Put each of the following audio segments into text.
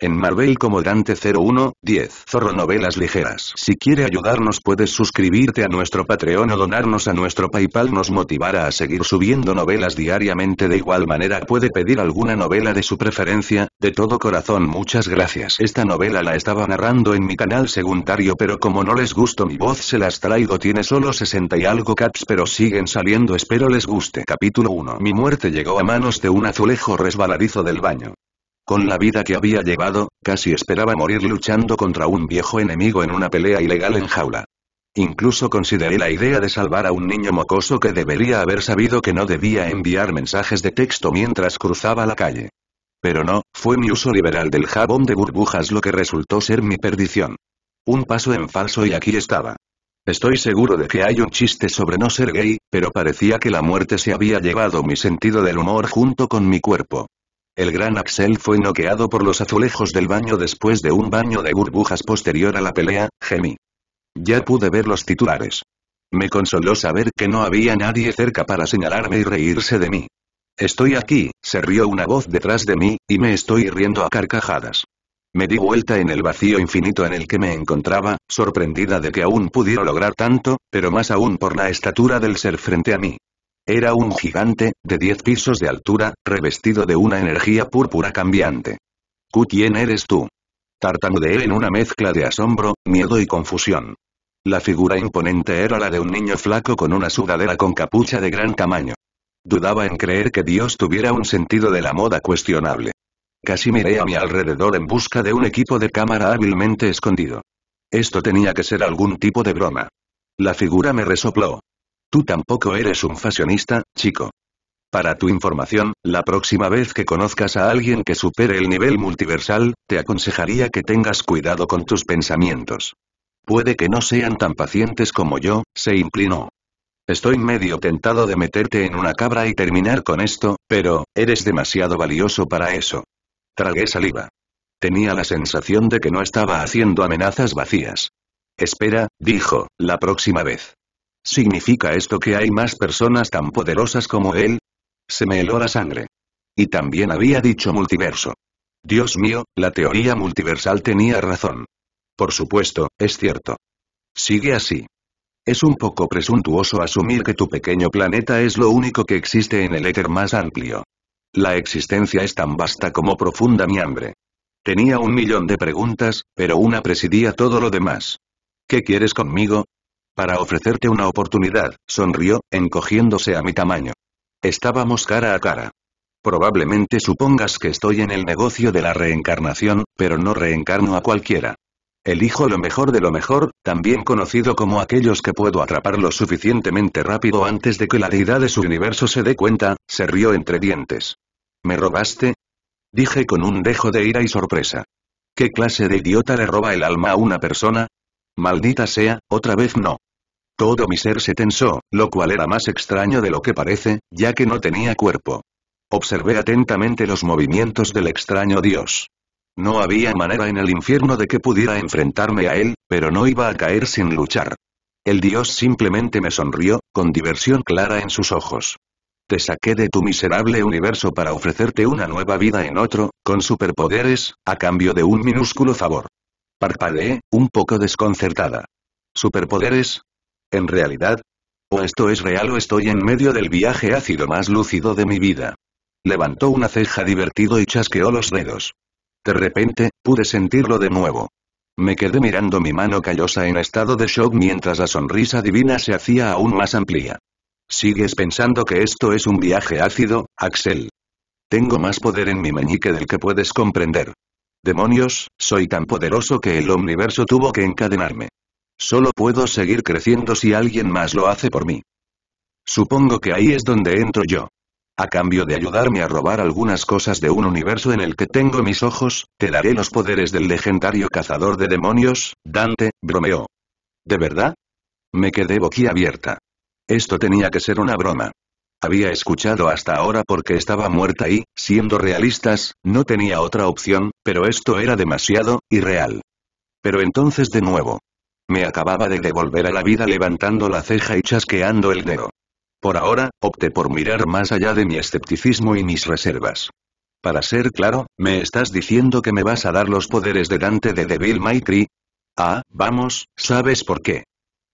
En Marvel como Dante 01, 10. Zorro Novelas Ligeras. Si quiere ayudarnos puedes suscribirte a nuestro Patreon o donarnos a nuestro Paypal nos motivará a seguir subiendo novelas diariamente de igual manera puede pedir alguna novela de su preferencia, de todo corazón muchas gracias. Esta novela la estaba narrando en mi canal secundario pero como no les gustó mi voz se las traigo tiene solo 60 y algo caps pero siguen saliendo espero les guste. Capítulo 1. Mi muerte llegó a manos de un azulejo resbaladizo del baño. Con la vida que había llevado, casi esperaba morir luchando contra un viejo enemigo en una pelea ilegal en jaula. Incluso consideré la idea de salvar a un niño mocoso que debería haber sabido que no debía enviar mensajes de texto mientras cruzaba la calle. Pero no, fue mi uso liberal del jabón de burbujas lo que resultó ser mi perdición. Un paso en falso y aquí estaba. Estoy seguro de que hay un chiste sobre no ser gay, pero parecía que la muerte se había llevado mi sentido del humor junto con mi cuerpo. El gran Axel fue noqueado por los azulejos del baño después de un baño de burbujas posterior a la pelea, gemí. Ya pude ver los titulares. Me consoló saber que no había nadie cerca para señalarme y reírse de mí. Estoy aquí, se rió una voz detrás de mí, y me estoy riendo a carcajadas. Me di vuelta en el vacío infinito en el que me encontraba, sorprendida de que aún pudiera lograr tanto, pero más aún por la estatura del ser frente a mí. Era un gigante, de diez pisos de altura, revestido de una energía púrpura cambiante. quién eres tú? Tartamudeé en una mezcla de asombro, miedo y confusión. La figura imponente era la de un niño flaco con una sudadera con capucha de gran tamaño. Dudaba en creer que Dios tuviera un sentido de la moda cuestionable. Casi miré a mi alrededor en busca de un equipo de cámara hábilmente escondido. Esto tenía que ser algún tipo de broma. La figura me resopló. Tú tampoco eres un fashionista, chico. Para tu información, la próxima vez que conozcas a alguien que supere el nivel multiversal, te aconsejaría que tengas cuidado con tus pensamientos. Puede que no sean tan pacientes como yo, se inclinó. Estoy medio tentado de meterte en una cabra y terminar con esto, pero, eres demasiado valioso para eso. Tragué saliva. Tenía la sensación de que no estaba haciendo amenazas vacías. Espera, dijo, la próxima vez. ¿Significa esto que hay más personas tan poderosas como él? Se me heló la sangre. Y también había dicho multiverso. Dios mío, la teoría multiversal tenía razón. Por supuesto, es cierto. Sigue así. Es un poco presuntuoso asumir que tu pequeño planeta es lo único que existe en el éter más amplio. La existencia es tan vasta como profunda mi hambre. Tenía un millón de preguntas, pero una presidía todo lo demás. ¿Qué quieres conmigo? para ofrecerte una oportunidad, sonrió, encogiéndose a mi tamaño. Estábamos cara a cara. Probablemente supongas que estoy en el negocio de la reencarnación, pero no reencarno a cualquiera. Elijo lo mejor de lo mejor, también conocido como aquellos que puedo atrapar lo suficientemente rápido antes de que la deidad de su universo se dé cuenta, se rió entre dientes. ¿Me robaste? Dije con un dejo de ira y sorpresa. ¿Qué clase de idiota le roba el alma a una persona? Maldita sea, otra vez no. Todo mi ser se tensó, lo cual era más extraño de lo que parece, ya que no tenía cuerpo. Observé atentamente los movimientos del extraño dios. No había manera en el infierno de que pudiera enfrentarme a él, pero no iba a caer sin luchar. El dios simplemente me sonrió, con diversión clara en sus ojos. Te saqué de tu miserable universo para ofrecerte una nueva vida en otro, con superpoderes, a cambio de un minúsculo favor. Parpadeé, un poco desconcertada. ¿Superpoderes? En realidad, o esto es real o estoy en medio del viaje ácido más lúcido de mi vida. Levantó una ceja divertido y chasqueó los dedos. De repente, pude sentirlo de nuevo. Me quedé mirando mi mano callosa en estado de shock mientras la sonrisa divina se hacía aún más amplia. ¿Sigues pensando que esto es un viaje ácido, Axel? Tengo más poder en mi meñique del que puedes comprender. Demonios, soy tan poderoso que el omniverso tuvo que encadenarme. Solo puedo seguir creciendo si alguien más lo hace por mí. Supongo que ahí es donde entro yo. A cambio de ayudarme a robar algunas cosas de un universo en el que tengo mis ojos, te daré los poderes del legendario cazador de demonios, Dante, bromeó. ¿De verdad? Me quedé boquiabierta. Esto tenía que ser una broma. Había escuchado hasta ahora porque estaba muerta y, siendo realistas, no tenía otra opción, pero esto era demasiado, irreal. Pero entonces de nuevo, me acababa de devolver a la vida levantando la ceja y chasqueando el dedo. Por ahora, opté por mirar más allá de mi escepticismo y mis reservas. Para ser claro, ¿me estás diciendo que me vas a dar los poderes de Dante de Devil May Cry? Ah, vamos, ¿sabes por qué?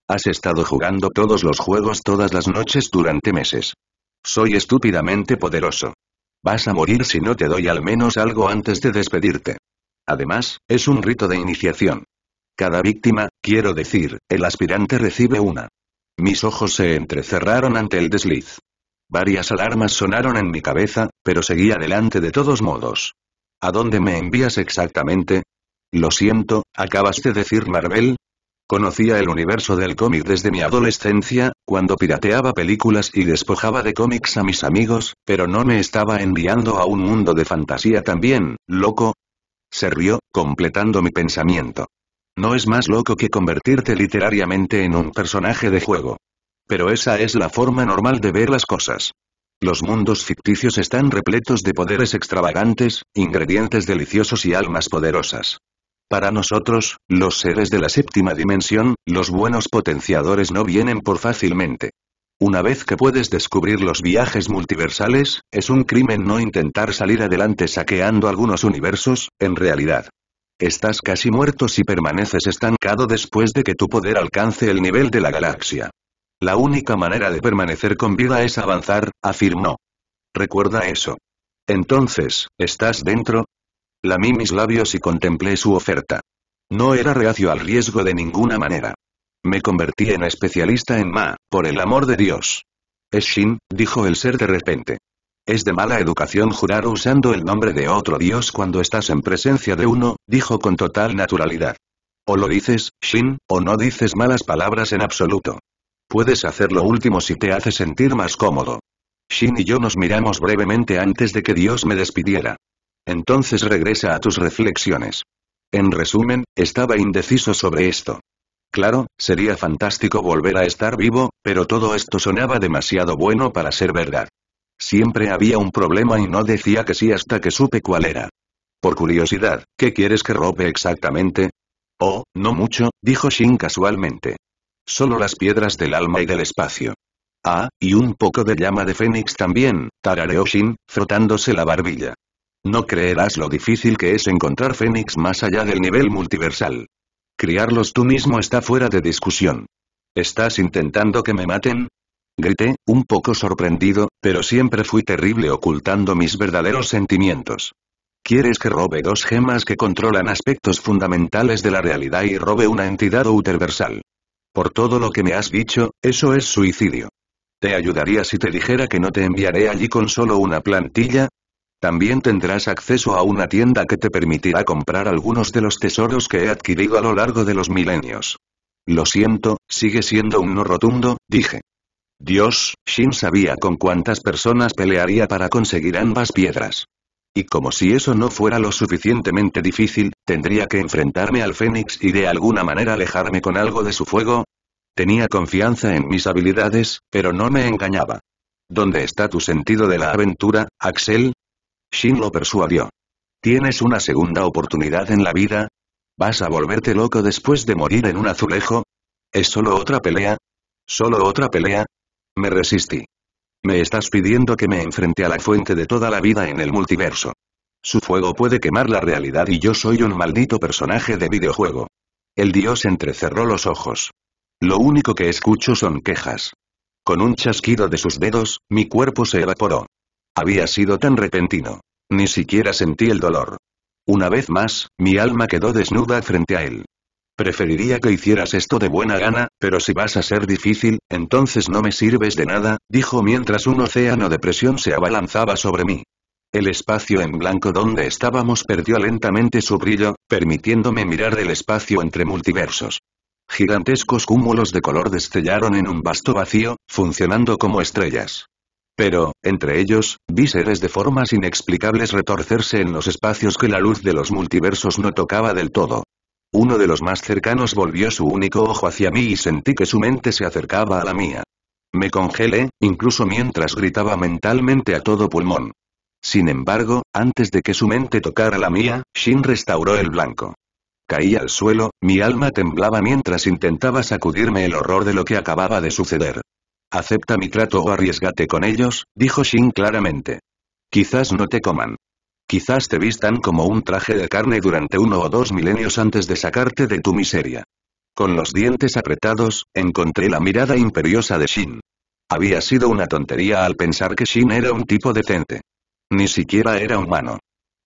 Has estado jugando todos los juegos todas las noches durante meses. Soy estúpidamente poderoso. Vas a morir si no te doy al menos algo antes de despedirte. Además, es un rito de iniciación. Cada víctima, quiero decir, el aspirante recibe una. Mis ojos se entrecerraron ante el desliz. Varias alarmas sonaron en mi cabeza, pero seguí adelante de todos modos. ¿A dónde me envías exactamente? Lo siento, ¿acabas de decir Marvel? Conocía el universo del cómic desde mi adolescencia, cuando pirateaba películas y despojaba de cómics a mis amigos, pero no me estaba enviando a un mundo de fantasía también, loco. Se rió, completando mi pensamiento. No es más loco que convertirte literariamente en un personaje de juego. Pero esa es la forma normal de ver las cosas. Los mundos ficticios están repletos de poderes extravagantes, ingredientes deliciosos y almas poderosas. Para nosotros, los seres de la séptima dimensión, los buenos potenciadores no vienen por fácilmente. Una vez que puedes descubrir los viajes multiversales, es un crimen no intentar salir adelante saqueando algunos universos, en realidad. Estás casi muerto si permaneces estancado después de que tu poder alcance el nivel de la galaxia. La única manera de permanecer con vida es avanzar, afirmó. Recuerda eso. Entonces, ¿estás dentro? Lamí mis labios y contemplé su oferta. No era reacio al riesgo de ninguna manera. Me convertí en especialista en Ma, por el amor de Dios. Es Shin, dijo el ser de repente. Es de mala educación jurar usando el nombre de otro dios cuando estás en presencia de uno, dijo con total naturalidad. O lo dices, Shin, o no dices malas palabras en absoluto. Puedes hacer lo último si te hace sentir más cómodo. Shin y yo nos miramos brevemente antes de que Dios me despidiera. Entonces regresa a tus reflexiones. En resumen, estaba indeciso sobre esto. Claro, sería fantástico volver a estar vivo, pero todo esto sonaba demasiado bueno para ser verdad. Siempre había un problema y no decía que sí hasta que supe cuál era. Por curiosidad, ¿qué quieres que robe exactamente? Oh, no mucho, dijo Shin casualmente. Solo las piedras del alma y del espacio. Ah, y un poco de llama de fénix también, tarareó Shin, frotándose la barbilla. No creerás lo difícil que es encontrar fénix más allá del nivel multiversal. Criarlos tú mismo está fuera de discusión. ¿Estás intentando que me maten? Grité, un poco sorprendido, pero siempre fui terrible ocultando mis verdaderos sentimientos. ¿Quieres que robe dos gemas que controlan aspectos fundamentales de la realidad y robe una entidad outerversal? Por todo lo que me has dicho, eso es suicidio. ¿Te ayudaría si te dijera que no te enviaré allí con solo una plantilla? También tendrás acceso a una tienda que te permitirá comprar algunos de los tesoros que he adquirido a lo largo de los milenios. Lo siento, sigue siendo un no rotundo, dije. Dios, Shin sabía con cuántas personas pelearía para conseguir ambas piedras. Y como si eso no fuera lo suficientemente difícil, ¿tendría que enfrentarme al Fénix y de alguna manera alejarme con algo de su fuego? Tenía confianza en mis habilidades, pero no me engañaba. ¿Dónde está tu sentido de la aventura, Axel? Shin lo persuadió. Tienes una segunda oportunidad en la vida, ¿Vas a volverte loco después de morir en un azulejo? ¿Es solo otra pelea? ¿Solo otra pelea? Me resistí. Me estás pidiendo que me enfrente a la fuente de toda la vida en el multiverso. Su fuego puede quemar la realidad y yo soy un maldito personaje de videojuego. El dios entrecerró los ojos. Lo único que escucho son quejas. Con un chasquido de sus dedos, mi cuerpo se evaporó. Había sido tan repentino. Ni siquiera sentí el dolor. Una vez más, mi alma quedó desnuda frente a él. Preferiría que hicieras esto de buena gana, pero si vas a ser difícil, entonces no me sirves de nada, dijo mientras un océano de presión se abalanzaba sobre mí. El espacio en blanco donde estábamos perdió lentamente su brillo, permitiéndome mirar el espacio entre multiversos. Gigantescos cúmulos de color destellaron en un vasto vacío, funcionando como estrellas. Pero, entre ellos, vi seres de formas inexplicables retorcerse en los espacios que la luz de los multiversos no tocaba del todo. Uno de los más cercanos volvió su único ojo hacia mí y sentí que su mente se acercaba a la mía. Me congelé, incluso mientras gritaba mentalmente a todo pulmón. Sin embargo, antes de que su mente tocara la mía, Shin restauró el blanco. Caí al suelo, mi alma temblaba mientras intentaba sacudirme el horror de lo que acababa de suceder. Acepta mi trato o arriesgate con ellos, dijo Shin claramente. Quizás no te coman. Quizás te vistan como un traje de carne durante uno o dos milenios antes de sacarte de tu miseria. Con los dientes apretados, encontré la mirada imperiosa de Shin. Había sido una tontería al pensar que Shin era un tipo decente. Ni siquiera era humano.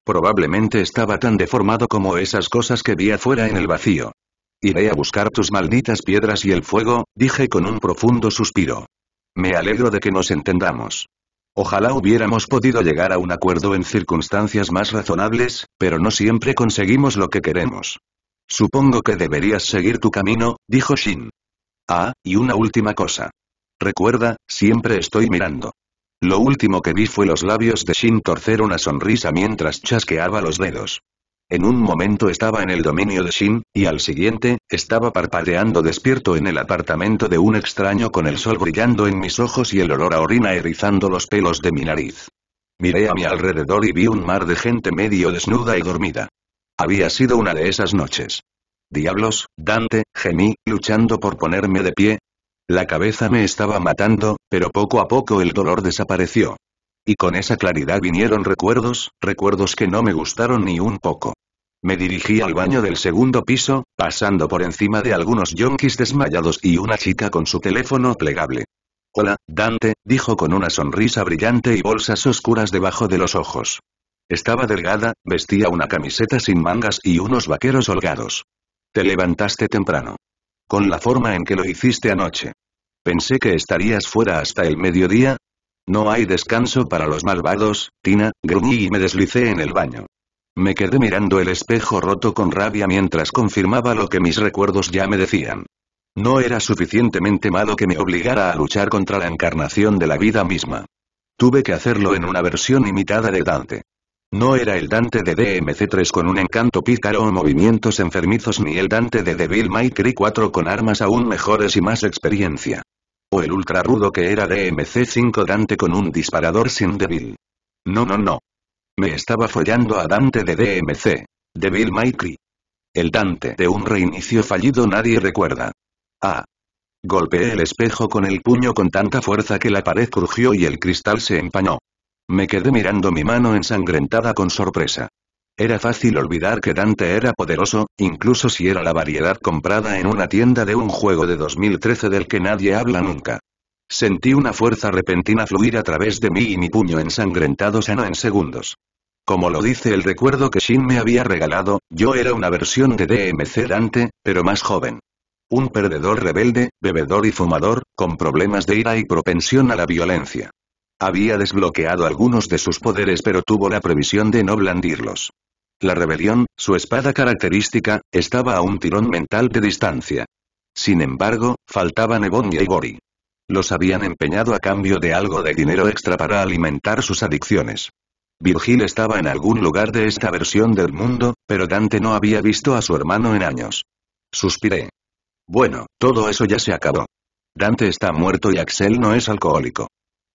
Probablemente estaba tan deformado como esas cosas que vi afuera en el vacío. Iré a buscar tus malditas piedras y el fuego, dije con un profundo suspiro. Me alegro de que nos entendamos. Ojalá hubiéramos podido llegar a un acuerdo en circunstancias más razonables, pero no siempre conseguimos lo que queremos. Supongo que deberías seguir tu camino, dijo Shin. Ah, y una última cosa. Recuerda, siempre estoy mirando. Lo último que vi fue los labios de Shin torcer una sonrisa mientras chasqueaba los dedos. En un momento estaba en el dominio de Shin, y al siguiente, estaba parpadeando despierto en el apartamento de un extraño con el sol brillando en mis ojos y el olor a orina erizando los pelos de mi nariz. Miré a mi alrededor y vi un mar de gente medio desnuda y dormida. Había sido una de esas noches. Diablos, Dante, gemí, luchando por ponerme de pie. La cabeza me estaba matando, pero poco a poco el dolor desapareció y con esa claridad vinieron recuerdos, recuerdos que no me gustaron ni un poco. Me dirigí al baño del segundo piso, pasando por encima de algunos yonkis desmayados y una chica con su teléfono plegable. Hola, Dante, dijo con una sonrisa brillante y bolsas oscuras debajo de los ojos. Estaba delgada, vestía una camiseta sin mangas y unos vaqueros holgados. Te levantaste temprano. Con la forma en que lo hiciste anoche. Pensé que estarías fuera hasta el mediodía, no hay descanso para los malvados, Tina, gruñí y me deslicé en el baño. Me quedé mirando el espejo roto con rabia mientras confirmaba lo que mis recuerdos ya me decían. No era suficientemente malo que me obligara a luchar contra la encarnación de la vida misma. Tuve que hacerlo en una versión imitada de Dante. No era el Dante de DMC3 con un encanto pícaro o movimientos enfermizos ni el Dante de Devil May Cry 4 con armas aún mejores y más experiencia. O el ultra rudo que era DMC-5 Dante con un disparador sin débil. No no no. Me estaba follando a Dante de DMC. Devil Mikey. El Dante de un reinicio fallido nadie recuerda. Ah. Golpeé el espejo con el puño con tanta fuerza que la pared crujió y el cristal se empañó. Me quedé mirando mi mano ensangrentada con sorpresa. Era fácil olvidar que Dante era poderoso, incluso si era la variedad comprada en una tienda de un juego de 2013 del que nadie habla nunca. Sentí una fuerza repentina fluir a través de mí y mi puño ensangrentado sanó en segundos. Como lo dice el recuerdo que Shin me había regalado, yo era una versión de DMC Dante, pero más joven. Un perdedor rebelde, bebedor y fumador, con problemas de ira y propensión a la violencia. Había desbloqueado algunos de sus poderes pero tuvo la previsión de no blandirlos. La rebelión, su espada característica, estaba a un tirón mental de distancia. Sin embargo, faltaban Evon y Gori. Los habían empeñado a cambio de algo de dinero extra para alimentar sus adicciones. Virgil estaba en algún lugar de esta versión del mundo, pero Dante no había visto a su hermano en años. Suspiré. Bueno, todo eso ya se acabó. Dante está muerto y Axel no es alcohólico.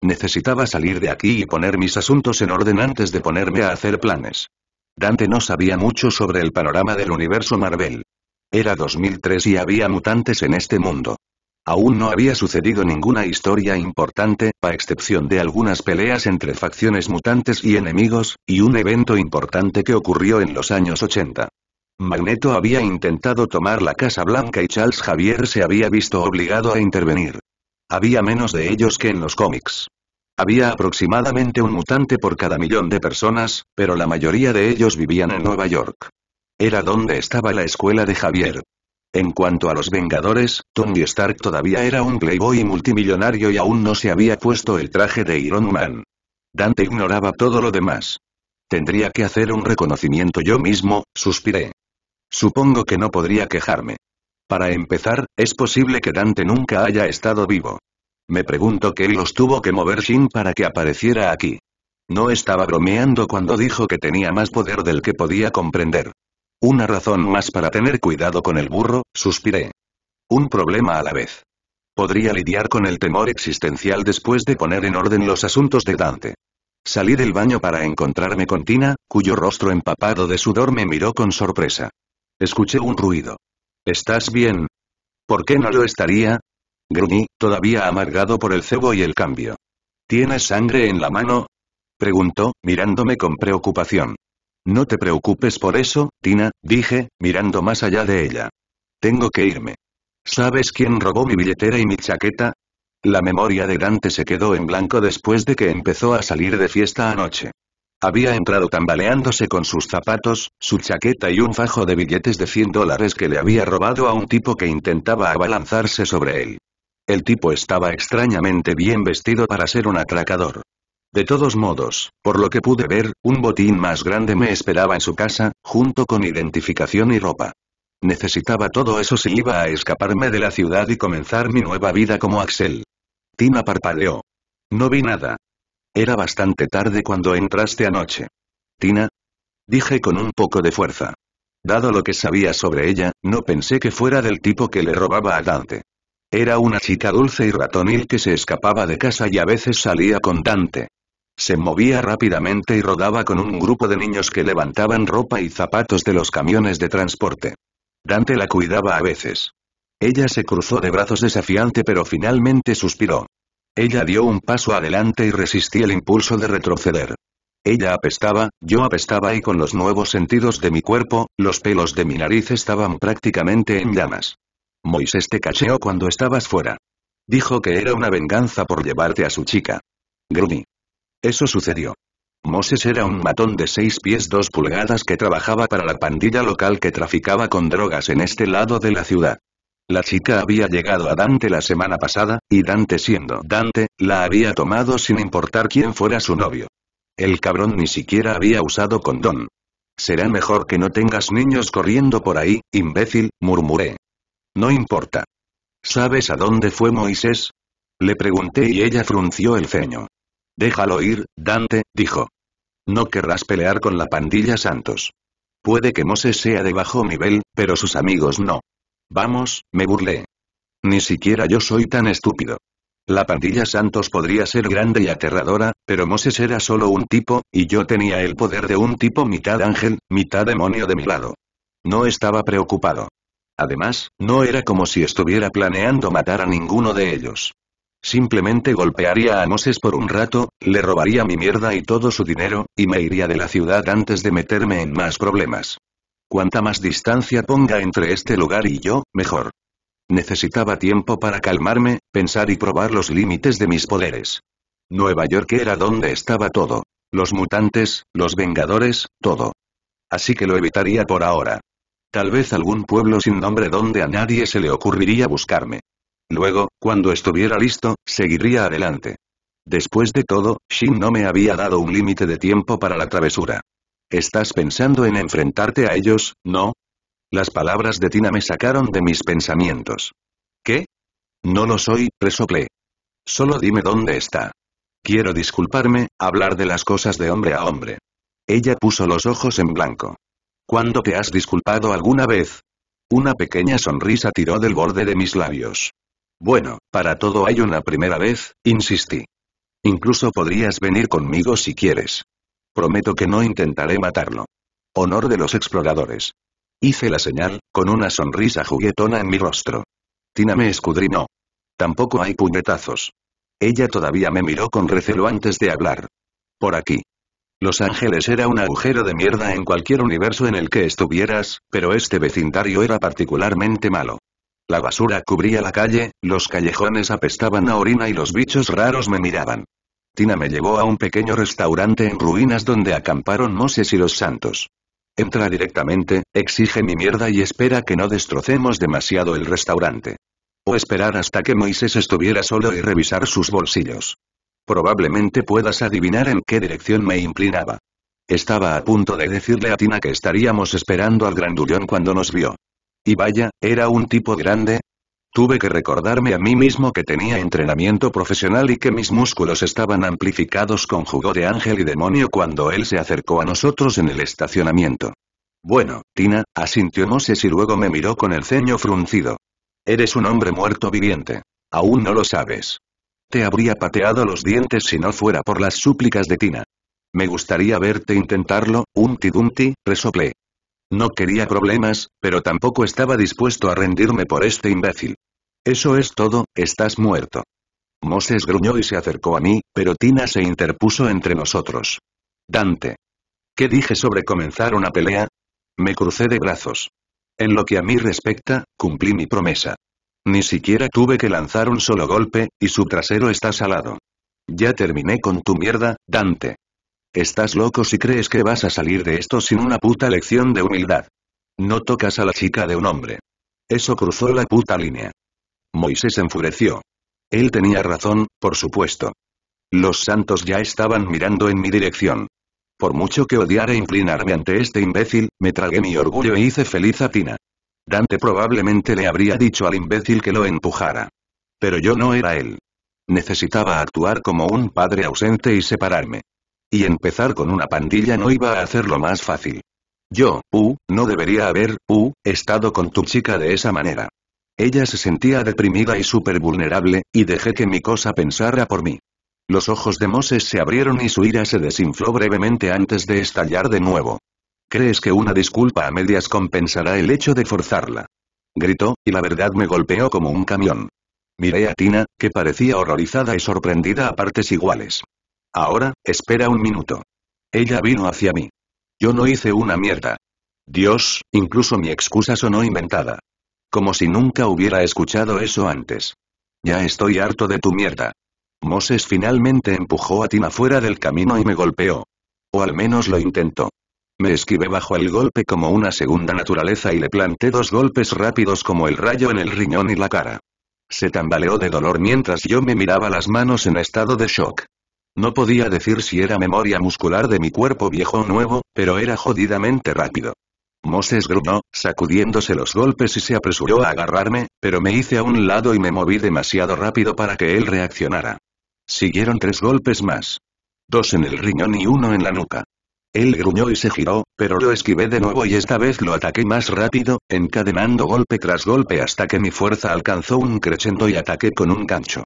Necesitaba salir de aquí y poner mis asuntos en orden antes de ponerme a hacer planes. Dante no sabía mucho sobre el panorama del universo Marvel. Era 2003 y había mutantes en este mundo. Aún no había sucedido ninguna historia importante, a excepción de algunas peleas entre facciones mutantes y enemigos, y un evento importante que ocurrió en los años 80. Magneto había intentado tomar la Casa Blanca y Charles Javier se había visto obligado a intervenir. Había menos de ellos que en los cómics. Había aproximadamente un mutante por cada millón de personas, pero la mayoría de ellos vivían en Nueva York. Era donde estaba la escuela de Javier. En cuanto a los Vengadores, Tony Stark todavía era un playboy multimillonario y aún no se había puesto el traje de Iron Man. Dante ignoraba todo lo demás. Tendría que hacer un reconocimiento yo mismo, suspiré. Supongo que no podría quejarme. Para empezar, es posible que Dante nunca haya estado vivo. Me pregunto qué los tuvo que mover Shin para que apareciera aquí. No estaba bromeando cuando dijo que tenía más poder del que podía comprender. Una razón más para tener cuidado con el burro, suspiré. Un problema a la vez. Podría lidiar con el temor existencial después de poner en orden los asuntos de Dante. Salí del baño para encontrarme con Tina, cuyo rostro empapado de sudor me miró con sorpresa. Escuché un ruido. ¿Estás bien? ¿Por qué no lo estaría? gruñí, todavía amargado por el cebo y el cambio. ¿Tienes sangre en la mano? preguntó, mirándome con preocupación. No te preocupes por eso, Tina, dije, mirando más allá de ella. Tengo que irme. ¿Sabes quién robó mi billetera y mi chaqueta? La memoria de Dante se quedó en blanco después de que empezó a salir de fiesta anoche. Había entrado tambaleándose con sus zapatos, su chaqueta y un fajo de billetes de 100 dólares que le había robado a un tipo que intentaba abalanzarse sobre él. El tipo estaba extrañamente bien vestido para ser un atracador. De todos modos, por lo que pude ver, un botín más grande me esperaba en su casa, junto con identificación y ropa. Necesitaba todo eso si iba a escaparme de la ciudad y comenzar mi nueva vida como Axel. Tina parpadeó. No vi nada. Era bastante tarde cuando entraste anoche. Tina. Dije con un poco de fuerza. Dado lo que sabía sobre ella, no pensé que fuera del tipo que le robaba a Dante. Era una chica dulce y ratonil que se escapaba de casa y a veces salía con Dante. Se movía rápidamente y rodaba con un grupo de niños que levantaban ropa y zapatos de los camiones de transporte. Dante la cuidaba a veces. Ella se cruzó de brazos desafiante pero finalmente suspiró. Ella dio un paso adelante y resistí el impulso de retroceder. Ella apestaba, yo apestaba y con los nuevos sentidos de mi cuerpo, los pelos de mi nariz estaban prácticamente en llamas. Moisés te cacheó cuando estabas fuera. Dijo que era una venganza por llevarte a su chica. Gruny. Eso sucedió. Moisés era un matón de seis pies dos pulgadas que trabajaba para la pandilla local que traficaba con drogas en este lado de la ciudad. La chica había llegado a Dante la semana pasada, y Dante siendo Dante, la había tomado sin importar quién fuera su novio. El cabrón ni siquiera había usado condón. Será mejor que no tengas niños corriendo por ahí, imbécil, murmuré. No importa. ¿Sabes a dónde fue Moisés? Le pregunté y ella frunció el ceño. Déjalo ir, Dante, dijo. No querrás pelear con la pandilla Santos. Puede que Moses sea de bajo nivel, pero sus amigos no. Vamos, me burlé. Ni siquiera yo soy tan estúpido. La pandilla Santos podría ser grande y aterradora, pero Moisés era solo un tipo, y yo tenía el poder de un tipo mitad ángel, mitad demonio de mi lado. No estaba preocupado. Además, no era como si estuviera planeando matar a ninguno de ellos. Simplemente golpearía a Moses por un rato, le robaría mi mierda y todo su dinero, y me iría de la ciudad antes de meterme en más problemas. Cuanta más distancia ponga entre este lugar y yo, mejor. Necesitaba tiempo para calmarme, pensar y probar los límites de mis poderes. Nueva York era donde estaba todo. Los mutantes, los vengadores, todo. Así que lo evitaría por ahora. Tal vez algún pueblo sin nombre donde a nadie se le ocurriría buscarme. Luego, cuando estuviera listo, seguiría adelante. Después de todo, Shin no me había dado un límite de tiempo para la travesura. ¿Estás pensando en enfrentarte a ellos, no? Las palabras de Tina me sacaron de mis pensamientos. ¿Qué? No lo soy, resoplé. Solo dime dónde está. Quiero disculparme, hablar de las cosas de hombre a hombre. Ella puso los ojos en blanco. ¿Cuándo te has disculpado alguna vez? Una pequeña sonrisa tiró del borde de mis labios. Bueno, para todo hay una primera vez, insistí. Incluso podrías venir conmigo si quieres. Prometo que no intentaré matarlo. Honor de los exploradores. Hice la señal, con una sonrisa juguetona en mi rostro. Tina me escudriñó. Tampoco hay puñetazos. Ella todavía me miró con recelo antes de hablar. Por aquí. Los Ángeles era un agujero de mierda en cualquier universo en el que estuvieras, pero este vecindario era particularmente malo. La basura cubría la calle, los callejones apestaban a orina y los bichos raros me miraban. Tina me llevó a un pequeño restaurante en ruinas donde acamparon Moses y los santos. Entra directamente, exige mi mierda y espera que no destrocemos demasiado el restaurante. O esperar hasta que Moisés estuviera solo y revisar sus bolsillos. Probablemente puedas adivinar en qué dirección me inclinaba. Estaba a punto de decirle a Tina que estaríamos esperando al grandullón cuando nos vio. Y vaya, era un tipo grande. Tuve que recordarme a mí mismo que tenía entrenamiento profesional y que mis músculos estaban amplificados con jugo de ángel y demonio cuando él se acercó a nosotros en el estacionamiento. Bueno, Tina, asintió Moses y luego me miró con el ceño fruncido. Eres un hombre muerto viviente. Aún no lo sabes habría pateado los dientes si no fuera por las súplicas de Tina. Me gustaría verte intentarlo, Humpty dumti, resoplé. No quería problemas, pero tampoco estaba dispuesto a rendirme por este imbécil. Eso es todo, estás muerto. Moses gruñó y se acercó a mí, pero Tina se interpuso entre nosotros. Dante. ¿Qué dije sobre comenzar una pelea? Me crucé de brazos. En lo que a mí respecta, cumplí mi promesa. Ni siquiera tuve que lanzar un solo golpe, y su trasero está salado. Ya terminé con tu mierda, Dante. Estás loco si crees que vas a salir de esto sin una puta lección de humildad. No tocas a la chica de un hombre. Eso cruzó la puta línea. Moisés enfureció. Él tenía razón, por supuesto. Los santos ya estaban mirando en mi dirección. Por mucho que odiara inclinarme ante este imbécil, me tragué mi orgullo e hice feliz a Tina. Dante probablemente le habría dicho al imbécil que lo empujara. Pero yo no era él. Necesitaba actuar como un padre ausente y separarme. Y empezar con una pandilla no iba a hacerlo más fácil. Yo, uh, no debería haber, uh, estado con tu chica de esa manera. Ella se sentía deprimida y súper vulnerable, y dejé que mi cosa pensara por mí. Los ojos de Moses se abrieron y su ira se desinfló brevemente antes de estallar de nuevo. ¿Crees que una disculpa a medias compensará el hecho de forzarla? Gritó, y la verdad me golpeó como un camión. Miré a Tina, que parecía horrorizada y sorprendida a partes iguales. Ahora, espera un minuto. Ella vino hacia mí. Yo no hice una mierda. Dios, incluso mi excusa sonó inventada. Como si nunca hubiera escuchado eso antes. Ya estoy harto de tu mierda. Moses finalmente empujó a Tina fuera del camino y me golpeó. O al menos lo intentó. Me esquivé bajo el golpe como una segunda naturaleza y le planté dos golpes rápidos como el rayo en el riñón y la cara. Se tambaleó de dolor mientras yo me miraba las manos en estado de shock. No podía decir si era memoria muscular de mi cuerpo viejo o nuevo, pero era jodidamente rápido. Moses gruñó, sacudiéndose los golpes y se apresuró a agarrarme, pero me hice a un lado y me moví demasiado rápido para que él reaccionara. Siguieron tres golpes más. Dos en el riñón y uno en la nuca. Él gruñó y se giró, pero lo esquivé de nuevo y esta vez lo ataqué más rápido, encadenando golpe tras golpe hasta que mi fuerza alcanzó un crescendo y ataqué con un gancho.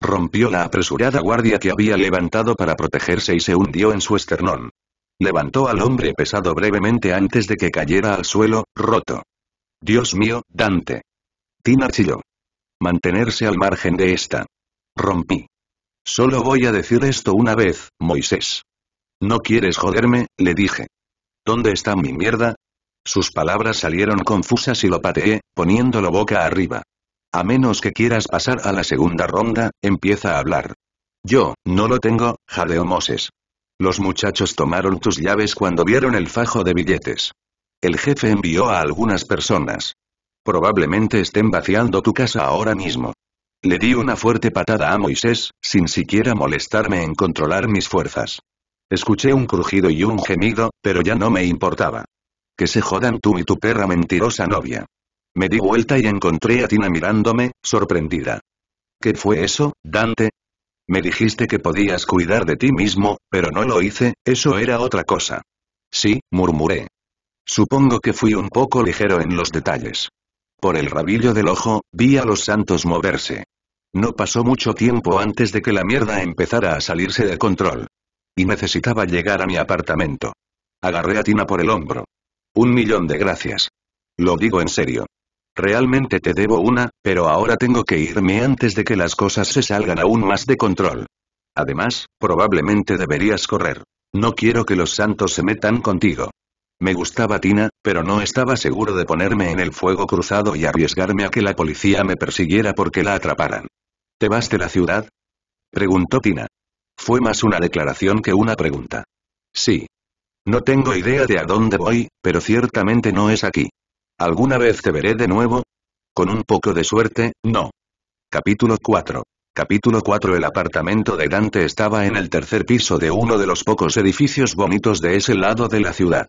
Rompió la apresurada guardia que había levantado para protegerse y se hundió en su esternón. Levantó al hombre pesado brevemente antes de que cayera al suelo, roto. Dios mío, Dante. Tina chilló. Mantenerse al margen de esta. Rompí. Solo voy a decir esto una vez, Moisés. No quieres joderme, le dije. ¿Dónde está mi mierda? Sus palabras salieron confusas y lo pateé, poniéndolo boca arriba. A menos que quieras pasar a la segunda ronda, empieza a hablar. Yo, no lo tengo, jadeó Moses. Los muchachos tomaron tus llaves cuando vieron el fajo de billetes. El jefe envió a algunas personas. Probablemente estén vaciando tu casa ahora mismo. Le di una fuerte patada a Moisés, sin siquiera molestarme en controlar mis fuerzas. Escuché un crujido y un gemido, pero ya no me importaba. Que se jodan tú y tu perra mentirosa novia. Me di vuelta y encontré a Tina mirándome, sorprendida. ¿Qué fue eso, Dante? Me dijiste que podías cuidar de ti mismo, pero no lo hice, eso era otra cosa. Sí, murmuré. Supongo que fui un poco ligero en los detalles. Por el rabillo del ojo, vi a los santos moverse. No pasó mucho tiempo antes de que la mierda empezara a salirse de control. Y necesitaba llegar a mi apartamento. Agarré a Tina por el hombro. Un millón de gracias. Lo digo en serio. Realmente te debo una, pero ahora tengo que irme antes de que las cosas se salgan aún más de control. Además, probablemente deberías correr. No quiero que los santos se metan contigo. Me gustaba Tina, pero no estaba seguro de ponerme en el fuego cruzado y arriesgarme a que la policía me persiguiera porque la atraparan. ¿Te vas de la ciudad? Preguntó Tina. Fue más una declaración que una pregunta. Sí. No tengo idea de a dónde voy, pero ciertamente no es aquí. ¿Alguna vez te veré de nuevo? Con un poco de suerte, no. Capítulo 4. Capítulo 4 El apartamento de Dante estaba en el tercer piso de uno de los pocos edificios bonitos de ese lado de la ciudad.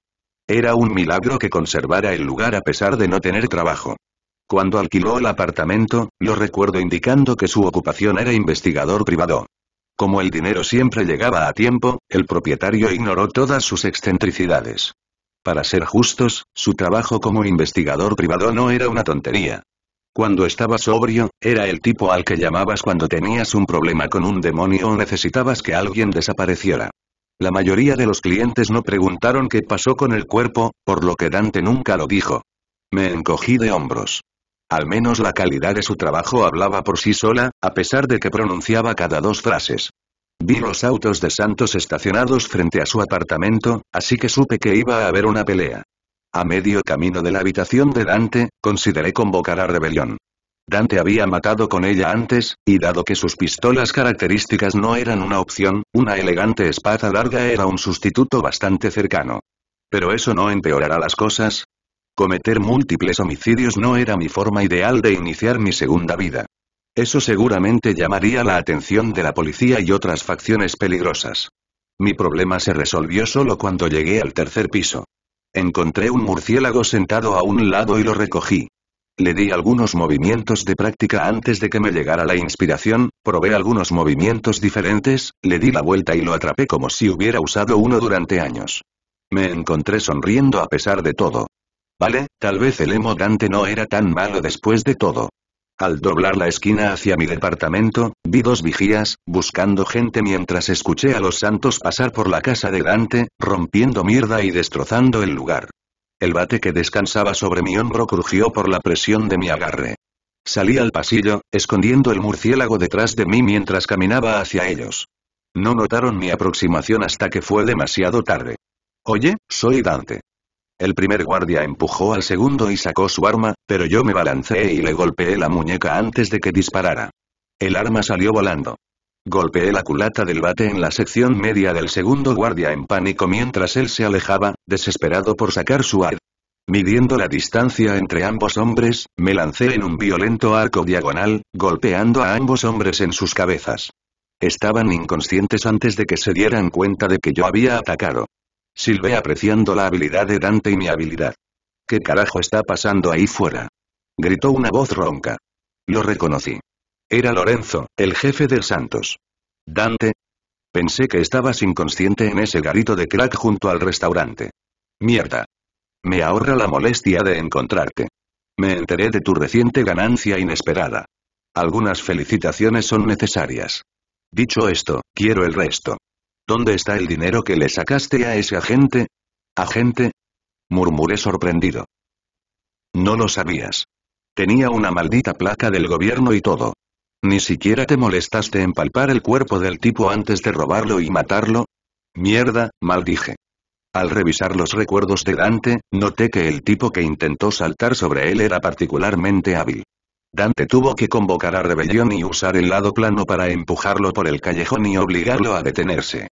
Era un milagro que conservara el lugar a pesar de no tener trabajo. Cuando alquiló el apartamento, lo recuerdo indicando que su ocupación era investigador privado. Como el dinero siempre llegaba a tiempo, el propietario ignoró todas sus excentricidades. Para ser justos, su trabajo como investigador privado no era una tontería. Cuando estaba sobrio, era el tipo al que llamabas cuando tenías un problema con un demonio o necesitabas que alguien desapareciera. La mayoría de los clientes no preguntaron qué pasó con el cuerpo, por lo que Dante nunca lo dijo. Me encogí de hombros. Al menos la calidad de su trabajo hablaba por sí sola, a pesar de que pronunciaba cada dos frases. Vi los autos de Santos estacionados frente a su apartamento, así que supe que iba a haber una pelea. A medio camino de la habitación de Dante, consideré convocar a rebelión. Dante había matado con ella antes, y dado que sus pistolas características no eran una opción, una elegante espada larga era un sustituto bastante cercano. Pero eso no empeorará las cosas, Cometer múltiples homicidios no era mi forma ideal de iniciar mi segunda vida. Eso seguramente llamaría la atención de la policía y otras facciones peligrosas. Mi problema se resolvió solo cuando llegué al tercer piso. Encontré un murciélago sentado a un lado y lo recogí. Le di algunos movimientos de práctica antes de que me llegara la inspiración, probé algunos movimientos diferentes, le di la vuelta y lo atrapé como si hubiera usado uno durante años. Me encontré sonriendo a pesar de todo. Vale, tal vez el emo Dante no era tan malo después de todo. Al doblar la esquina hacia mi departamento, vi dos vigías, buscando gente mientras escuché a los santos pasar por la casa de Dante, rompiendo mierda y destrozando el lugar. El bate que descansaba sobre mi hombro crujió por la presión de mi agarre. Salí al pasillo, escondiendo el murciélago detrás de mí mientras caminaba hacia ellos. No notaron mi aproximación hasta que fue demasiado tarde. Oye, soy Dante. El primer guardia empujó al segundo y sacó su arma, pero yo me balanceé y le golpeé la muñeca antes de que disparara. El arma salió volando. Golpeé la culata del bate en la sección media del segundo guardia en pánico mientras él se alejaba, desesperado por sacar su arma. Midiendo la distancia entre ambos hombres, me lancé en un violento arco diagonal, golpeando a ambos hombres en sus cabezas. Estaban inconscientes antes de que se dieran cuenta de que yo había atacado. Silvé apreciando la habilidad de Dante y mi habilidad. ¿Qué carajo está pasando ahí fuera? Gritó una voz ronca. Lo reconocí. Era Lorenzo, el jefe del Santos. Dante. Pensé que estabas inconsciente en ese garito de crack junto al restaurante. Mierda. Me ahorra la molestia de encontrarte. Me enteré de tu reciente ganancia inesperada. Algunas felicitaciones son necesarias. Dicho esto, quiero el resto. ¿Dónde está el dinero que le sacaste a ese agente? ¿Agente? Murmuré sorprendido. No lo sabías. Tenía una maldita placa del gobierno y todo. ¿Ni siquiera te molestaste en palpar el cuerpo del tipo antes de robarlo y matarlo? Mierda, maldije. Al revisar los recuerdos de Dante, noté que el tipo que intentó saltar sobre él era particularmente hábil. Dante tuvo que convocar a rebelión y usar el lado plano para empujarlo por el callejón y obligarlo a detenerse.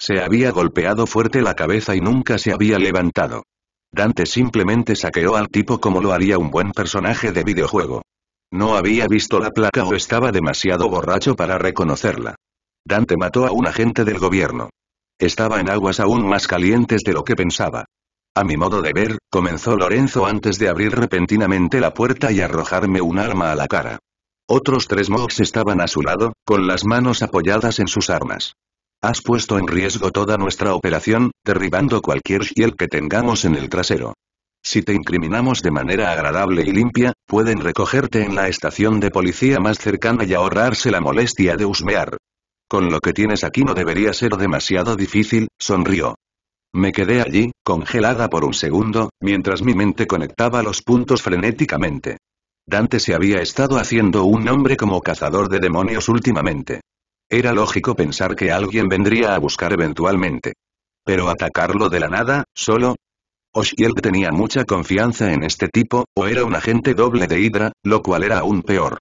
Se había golpeado fuerte la cabeza y nunca se había levantado. Dante simplemente saqueó al tipo como lo haría un buen personaje de videojuego. No había visto la placa o estaba demasiado borracho para reconocerla. Dante mató a un agente del gobierno. Estaba en aguas aún más calientes de lo que pensaba. A mi modo de ver, comenzó Lorenzo antes de abrir repentinamente la puerta y arrojarme un arma a la cara. Otros tres mobs estaban a su lado, con las manos apoyadas en sus armas. Has puesto en riesgo toda nuestra operación, derribando cualquier shiel que tengamos en el trasero. Si te incriminamos de manera agradable y limpia, pueden recogerte en la estación de policía más cercana y ahorrarse la molestia de husmear. Con lo que tienes aquí no debería ser demasiado difícil, sonrió. Me quedé allí, congelada por un segundo, mientras mi mente conectaba los puntos frenéticamente. Dante se había estado haciendo un nombre como cazador de demonios últimamente. Era lógico pensar que alguien vendría a buscar eventualmente. Pero atacarlo de la nada, solo, Oshiel tenía mucha confianza en este tipo, o era un agente doble de Hydra, lo cual era aún peor.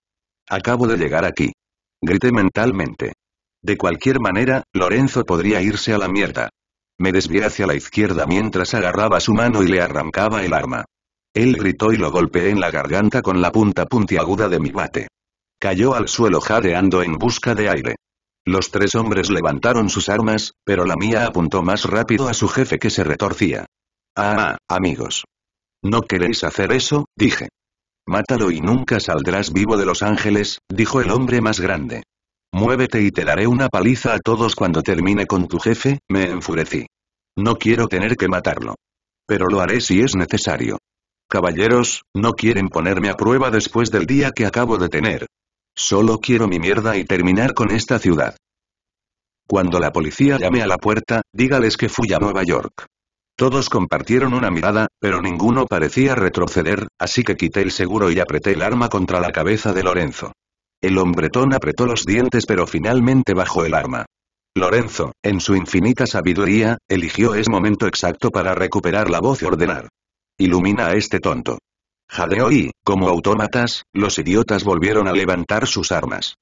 Acabo de llegar aquí. Grité mentalmente. De cualquier manera, Lorenzo podría irse a la mierda. Me desvié hacia la izquierda mientras agarraba su mano y le arrancaba el arma. Él gritó y lo golpeé en la garganta con la punta puntiaguda de mi bate. Cayó al suelo jadeando en busca de aire. Los tres hombres levantaron sus armas, pero la mía apuntó más rápido a su jefe que se retorcía. Ah, amigos. No queréis hacer eso, dije. Mátalo y nunca saldrás vivo de Los Ángeles, dijo el hombre más grande. Muévete y te daré una paliza a todos cuando termine con tu jefe, me enfurecí. No quiero tener que matarlo. Pero lo haré si es necesario. Caballeros, no quieren ponerme a prueba después del día que acabo de tener. Solo quiero mi mierda y terminar con esta ciudad. Cuando la policía llame a la puerta, dígales que fui a Nueva York. Todos compartieron una mirada, pero ninguno parecía retroceder, así que quité el seguro y apreté el arma contra la cabeza de Lorenzo. El hombretón apretó los dientes pero finalmente bajó el arma. Lorenzo, en su infinita sabiduría, eligió ese momento exacto para recuperar la voz y ordenar. Ilumina a este tonto. Jadeó y, como autómatas, los idiotas volvieron a levantar sus armas.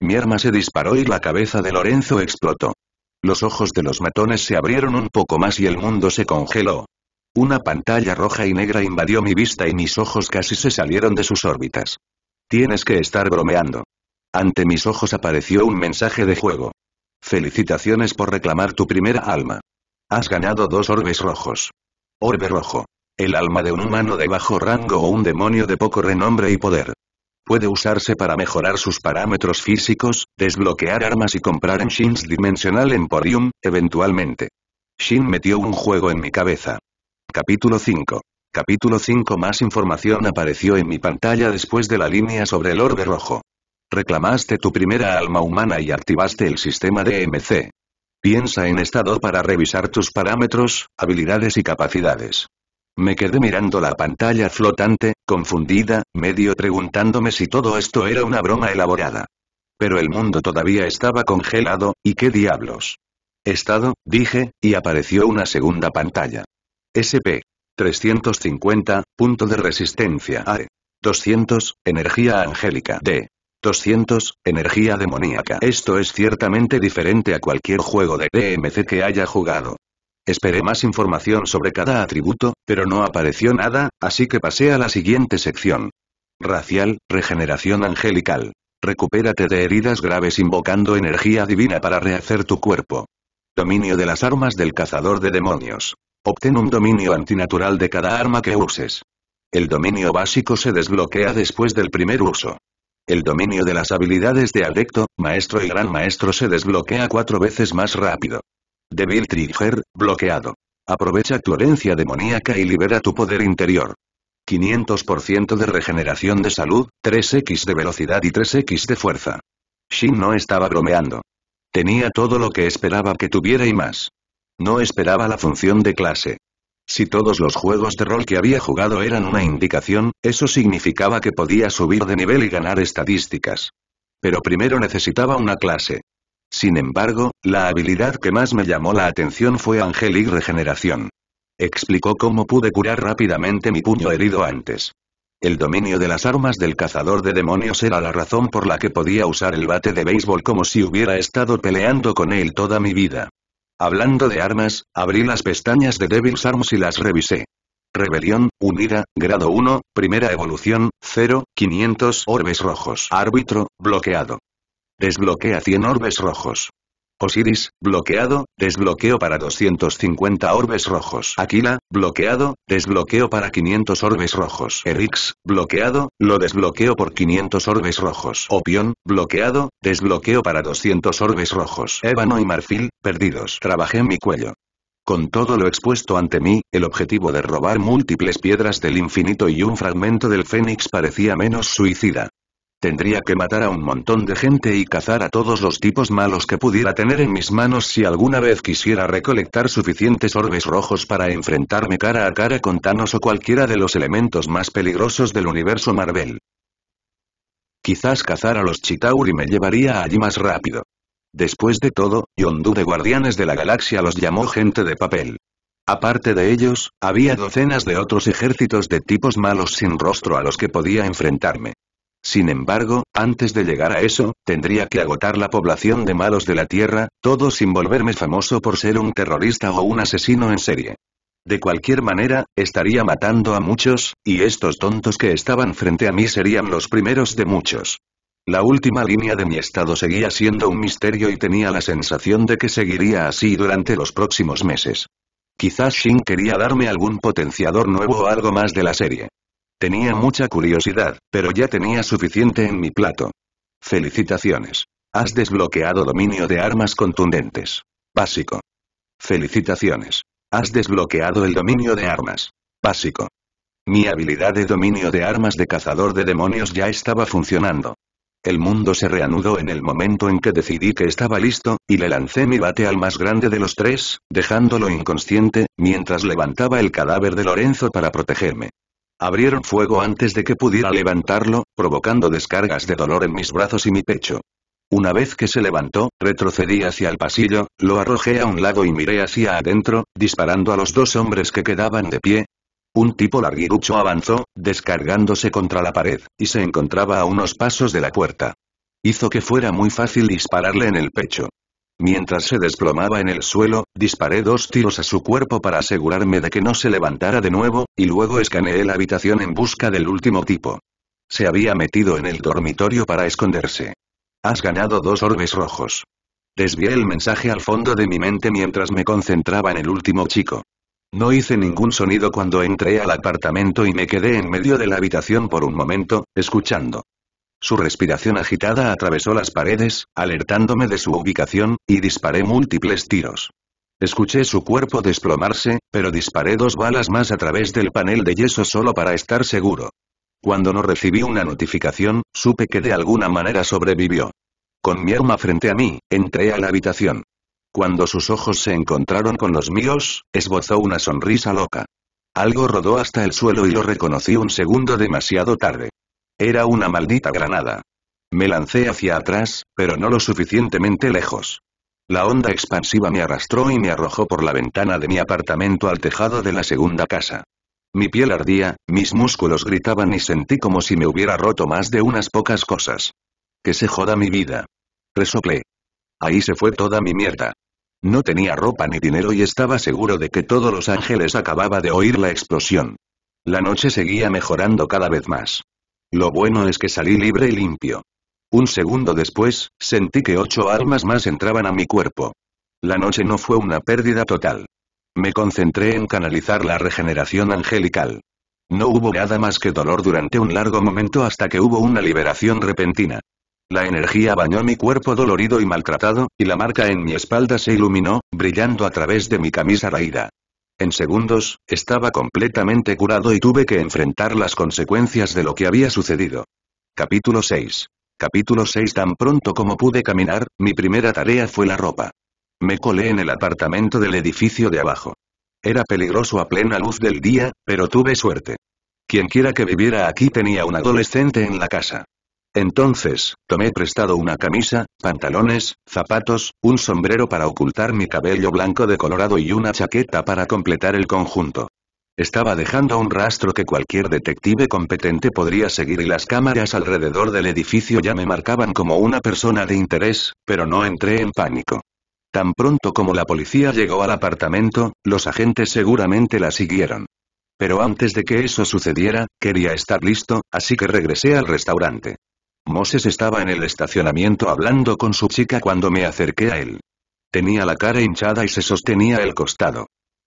Mi arma se disparó y la cabeza de Lorenzo explotó. Los ojos de los matones se abrieron un poco más y el mundo se congeló. Una pantalla roja y negra invadió mi vista y mis ojos casi se salieron de sus órbitas. Tienes que estar bromeando. Ante mis ojos apareció un mensaje de juego. Felicitaciones por reclamar tu primera alma. Has ganado dos orbes rojos. Orbe rojo. El alma de un humano de bajo rango o un demonio de poco renombre y poder. Puede usarse para mejorar sus parámetros físicos, desbloquear armas y comprar en Shin's Dimensional Emporium, eventualmente. Shin metió un juego en mi cabeza. Capítulo 5. Capítulo 5 Más información apareció en mi pantalla después de la línea sobre el orbe rojo. Reclamaste tu primera alma humana y activaste el sistema DMC. Piensa en estado para revisar tus parámetros, habilidades y capacidades. Me quedé mirando la pantalla flotante, confundida, medio preguntándome si todo esto era una broma elaborada. Pero el mundo todavía estaba congelado, y qué diablos. Estado, dije, y apareció una segunda pantalla. SP. 350, punto de resistencia A. 200, e. energía angélica D. 200, energía demoníaca. Esto es ciertamente diferente a cualquier juego de DMC que haya jugado. Esperé más información sobre cada atributo, pero no apareció nada, así que pasé a la siguiente sección. Racial, regeneración angelical. Recupérate de heridas graves invocando energía divina para rehacer tu cuerpo. Dominio de las armas del cazador de demonios. Obtén un dominio antinatural de cada arma que uses. El dominio básico se desbloquea después del primer uso. El dominio de las habilidades de adecto, maestro y gran maestro se desbloquea cuatro veces más rápido. Devil Trigger, bloqueado. Aprovecha tu herencia demoníaca y libera tu poder interior. 500% de regeneración de salud, 3x de velocidad y 3x de fuerza. Shin no estaba bromeando. Tenía todo lo que esperaba que tuviera y más. No esperaba la función de clase. Si todos los juegos de rol que había jugado eran una indicación, eso significaba que podía subir de nivel y ganar estadísticas. Pero primero necesitaba una clase. Sin embargo, la habilidad que más me llamó la atención fue Angelic Regeneración. Explicó cómo pude curar rápidamente mi puño herido antes. El dominio de las armas del cazador de demonios era la razón por la que podía usar el bate de béisbol como si hubiera estado peleando con él toda mi vida. Hablando de armas, abrí las pestañas de Devil's Arms y las revisé. Rebelión, unida, grado 1, primera evolución, 0, 500 orbes rojos. Árbitro, bloqueado. Desbloquea 100 orbes rojos. Osiris, bloqueado, desbloqueo para 250 orbes rojos. Aquila, bloqueado, desbloqueo para 500 orbes rojos. Erix, bloqueado, lo desbloqueo por 500 orbes rojos. Opión, bloqueado, desbloqueo para 200 orbes rojos. Ébano y marfil, perdidos. Trabajé en mi cuello. Con todo lo expuesto ante mí, el objetivo de robar múltiples piedras del infinito y un fragmento del fénix parecía menos suicida. Tendría que matar a un montón de gente y cazar a todos los tipos malos que pudiera tener en mis manos si alguna vez quisiera recolectar suficientes orbes rojos para enfrentarme cara a cara con Thanos o cualquiera de los elementos más peligrosos del universo Marvel. Quizás cazar a los Chitauri me llevaría allí más rápido. Después de todo, Yondu de Guardianes de la Galaxia los llamó gente de papel. Aparte de ellos, había docenas de otros ejércitos de tipos malos sin rostro a los que podía enfrentarme. Sin embargo, antes de llegar a eso, tendría que agotar la población de malos de la Tierra, todo sin volverme famoso por ser un terrorista o un asesino en serie. De cualquier manera, estaría matando a muchos, y estos tontos que estaban frente a mí serían los primeros de muchos. La última línea de mi estado seguía siendo un misterio y tenía la sensación de que seguiría así durante los próximos meses. Quizás Shin quería darme algún potenciador nuevo o algo más de la serie. Tenía mucha curiosidad, pero ya tenía suficiente en mi plato. Felicitaciones. Has desbloqueado dominio de armas contundentes. Básico. Felicitaciones. Has desbloqueado el dominio de armas. Básico. Mi habilidad de dominio de armas de cazador de demonios ya estaba funcionando. El mundo se reanudó en el momento en que decidí que estaba listo, y le lancé mi bate al más grande de los tres, dejándolo inconsciente, mientras levantaba el cadáver de Lorenzo para protegerme. Abrieron fuego antes de que pudiera levantarlo, provocando descargas de dolor en mis brazos y mi pecho. Una vez que se levantó, retrocedí hacia el pasillo, lo arrojé a un lado y miré hacia adentro, disparando a los dos hombres que quedaban de pie. Un tipo larguirucho avanzó, descargándose contra la pared, y se encontraba a unos pasos de la puerta. Hizo que fuera muy fácil dispararle en el pecho. Mientras se desplomaba en el suelo, disparé dos tiros a su cuerpo para asegurarme de que no se levantara de nuevo, y luego escaneé la habitación en busca del último tipo. Se había metido en el dormitorio para esconderse. Has ganado dos orbes rojos. Desvié el mensaje al fondo de mi mente mientras me concentraba en el último chico. No hice ningún sonido cuando entré al apartamento y me quedé en medio de la habitación por un momento, escuchando. Su respiración agitada atravesó las paredes, alertándome de su ubicación, y disparé múltiples tiros. Escuché su cuerpo desplomarse, pero disparé dos balas más a través del panel de yeso solo para estar seguro. Cuando no recibí una notificación, supe que de alguna manera sobrevivió. Con mi arma frente a mí, entré a la habitación. Cuando sus ojos se encontraron con los míos, esbozó una sonrisa loca. Algo rodó hasta el suelo y lo reconocí un segundo demasiado tarde. Era una maldita granada. Me lancé hacia atrás, pero no lo suficientemente lejos. La onda expansiva me arrastró y me arrojó por la ventana de mi apartamento al tejado de la segunda casa. Mi piel ardía, mis músculos gritaban y sentí como si me hubiera roto más de unas pocas cosas. Que se joda mi vida. Resoplé. Ahí se fue toda mi mierda. No tenía ropa ni dinero y estaba seguro de que todos Los Ángeles acababa de oír la explosión. La noche seguía mejorando cada vez más. Lo bueno es que salí libre y limpio. Un segundo después, sentí que ocho almas más entraban a mi cuerpo. La noche no fue una pérdida total. Me concentré en canalizar la regeneración angelical. No hubo nada más que dolor durante un largo momento hasta que hubo una liberación repentina. La energía bañó mi cuerpo dolorido y maltratado, y la marca en mi espalda se iluminó, brillando a través de mi camisa raída. En segundos, estaba completamente curado y tuve que enfrentar las consecuencias de lo que había sucedido. Capítulo 6. Capítulo 6 Tan pronto como pude caminar, mi primera tarea fue la ropa. Me colé en el apartamento del edificio de abajo. Era peligroso a plena luz del día, pero tuve suerte. Quienquiera que viviera aquí tenía un adolescente en la casa. Entonces, tomé prestado una camisa, pantalones, zapatos, un sombrero para ocultar mi cabello blanco de colorado y una chaqueta para completar el conjunto. Estaba dejando un rastro que cualquier detective competente podría seguir y las cámaras alrededor del edificio ya me marcaban como una persona de interés, pero no entré en pánico. Tan pronto como la policía llegó al apartamento, los agentes seguramente la siguieron. Pero antes de que eso sucediera, quería estar listo, así que regresé al restaurante. Moses estaba en el estacionamiento hablando con su chica cuando me acerqué a él. Tenía la cara hinchada y se sostenía el costado.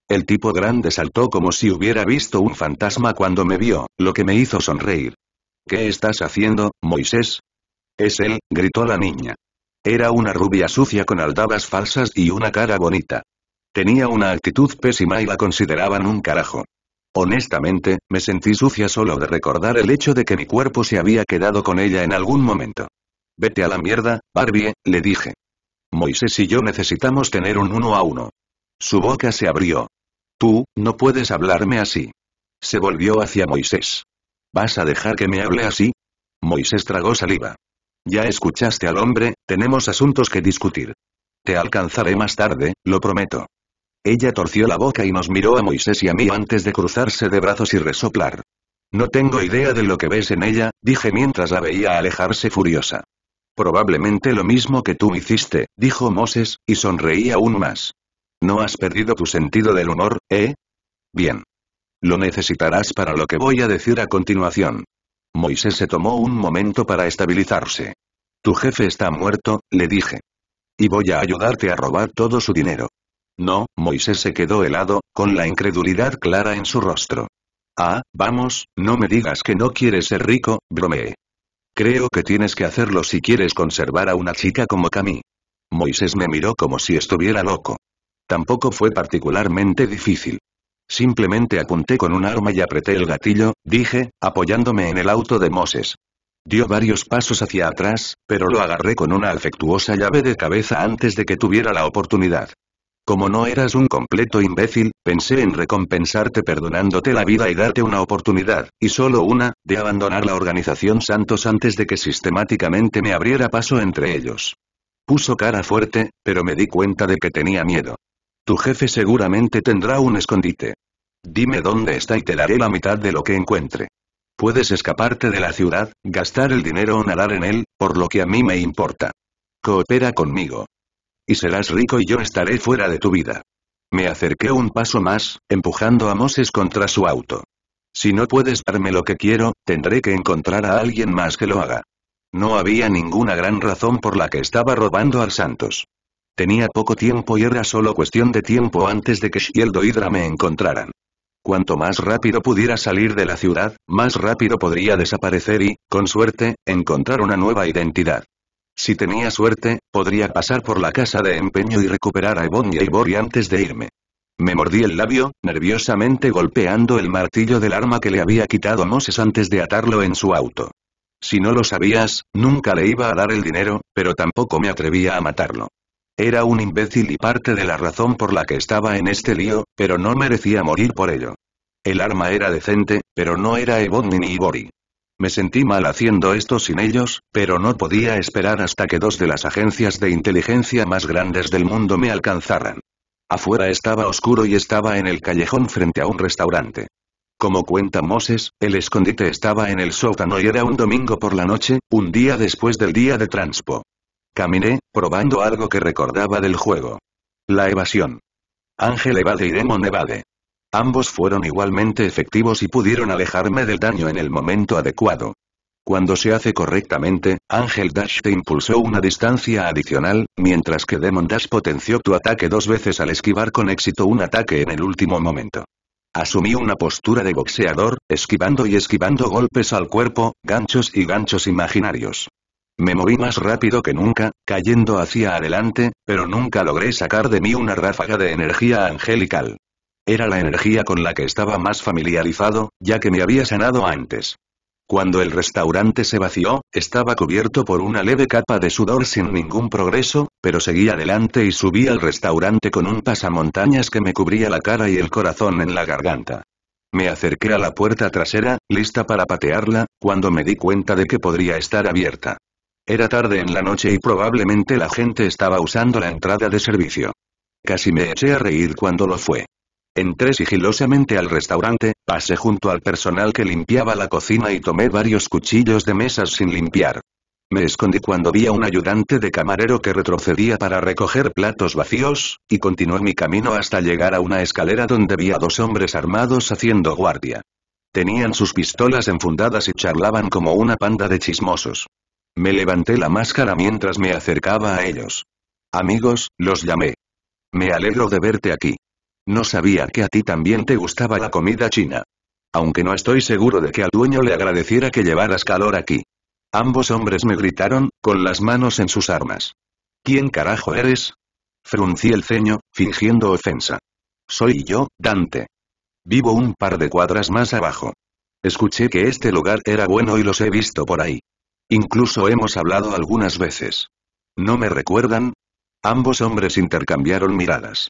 El tipo grande saltó como si hubiera visto un fantasma cuando me vio, lo que me hizo sonreír. ¿Qué estás haciendo, Moisés? Es él, gritó la niña. Era una rubia sucia con aldabas falsas y una cara bonita. Tenía una actitud pésima y la consideraban un carajo. Honestamente, me sentí sucia solo de recordar el hecho de que mi cuerpo se había quedado con ella en algún momento. Vete a la mierda, Barbie, le dije. Moisés y yo necesitamos tener un uno a uno. Su boca se abrió. Tú, no puedes hablarme así. Se volvió hacia Moisés. ¿Vas a dejar que me hable así? Moisés tragó saliva. Ya escuchaste al hombre, tenemos asuntos que discutir. Te alcanzaré más tarde, lo prometo. Ella torció la boca y nos miró a Moisés y a mí antes de cruzarse de brazos y resoplar. No tengo idea de lo que ves en ella, dije mientras la veía alejarse furiosa. Probablemente lo mismo que tú hiciste, dijo Moisés, y sonreí aún más. ¿No has perdido tu sentido del humor, eh? Bien. Lo necesitarás para lo que voy a decir a continuación. Moisés se tomó un momento para estabilizarse. Tu jefe está muerto, le dije. Y voy a ayudarte a robar todo su dinero. No, Moisés se quedó helado, con la incredulidad clara en su rostro. Ah, vamos, no me digas que no quieres ser rico, bromeé. Creo que tienes que hacerlo si quieres conservar a una chica como Camí. Moisés me miró como si estuviera loco. Tampoco fue particularmente difícil. Simplemente apunté con un arma y apreté el gatillo, dije, apoyándome en el auto de Moisés. Dio varios pasos hacia atrás, pero lo agarré con una afectuosa llave de cabeza antes de que tuviera la oportunidad. Como no eras un completo imbécil, pensé en recompensarte perdonándote la vida y darte una oportunidad, y solo una, de abandonar la organización Santos antes de que sistemáticamente me abriera paso entre ellos. Puso cara fuerte, pero me di cuenta de que tenía miedo. Tu jefe seguramente tendrá un escondite. Dime dónde está y te daré la mitad de lo que encuentre. Puedes escaparte de la ciudad, gastar el dinero o nadar en él, por lo que a mí me importa. Coopera conmigo. Y serás rico y yo estaré fuera de tu vida. Me acerqué un paso más, empujando a Moses contra su auto. Si no puedes darme lo que quiero, tendré que encontrar a alguien más que lo haga. No había ninguna gran razón por la que estaba robando al Santos. Tenía poco tiempo y era solo cuestión de tiempo antes de que Shieldo Hydra me encontraran. Cuanto más rápido pudiera salir de la ciudad, más rápido podría desaparecer y, con suerte, encontrar una nueva identidad. Si tenía suerte, podría pasar por la casa de empeño y recuperar a Ebon y Ibori antes de irme. Me mordí el labio, nerviosamente golpeando el martillo del arma que le había quitado Moses antes de atarlo en su auto. Si no lo sabías, nunca le iba a dar el dinero, pero tampoco me atrevía a matarlo. Era un imbécil y parte de la razón por la que estaba en este lío, pero no merecía morir por ello. El arma era decente, pero no era Ebon ni Ibori. Me sentí mal haciendo esto sin ellos, pero no podía esperar hasta que dos de las agencias de inteligencia más grandes del mundo me alcanzaran. Afuera estaba oscuro y estaba en el callejón frente a un restaurante. Como cuenta Moses, el escondite estaba en el sótano y era un domingo por la noche, un día después del día de transpo. Caminé, probando algo que recordaba del juego. La evasión. Ángel evade y Demon evade. Ambos fueron igualmente efectivos y pudieron alejarme del daño en el momento adecuado. Cuando se hace correctamente, Ángel Dash te impulsó una distancia adicional, mientras que Demon Dash potenció tu ataque dos veces al esquivar con éxito un ataque en el último momento. Asumí una postura de boxeador, esquivando y esquivando golpes al cuerpo, ganchos y ganchos imaginarios. Me moví más rápido que nunca, cayendo hacia adelante, pero nunca logré sacar de mí una ráfaga de energía angelical. Era la energía con la que estaba más familiarizado, ya que me había sanado antes. Cuando el restaurante se vació, estaba cubierto por una leve capa de sudor sin ningún progreso, pero seguí adelante y subí al restaurante con un pasamontañas que me cubría la cara y el corazón en la garganta. Me acerqué a la puerta trasera, lista para patearla, cuando me di cuenta de que podría estar abierta. Era tarde en la noche y probablemente la gente estaba usando la entrada de servicio. Casi me eché a reír cuando lo fue. Entré sigilosamente al restaurante, pasé junto al personal que limpiaba la cocina y tomé varios cuchillos de mesas sin limpiar. Me escondí cuando vi a un ayudante de camarero que retrocedía para recoger platos vacíos, y continué mi camino hasta llegar a una escalera donde vi a dos hombres armados haciendo guardia. Tenían sus pistolas enfundadas y charlaban como una panda de chismosos. Me levanté la máscara mientras me acercaba a ellos. Amigos, los llamé. Me alegro de verte aquí. No sabía que a ti también te gustaba la comida china. Aunque no estoy seguro de que al dueño le agradeciera que llevaras calor aquí. Ambos hombres me gritaron, con las manos en sus armas. ¿Quién carajo eres? Fruncí el ceño, fingiendo ofensa. Soy yo, Dante. Vivo un par de cuadras más abajo. Escuché que este lugar era bueno y los he visto por ahí. Incluso hemos hablado algunas veces. ¿No me recuerdan? Ambos hombres intercambiaron miradas.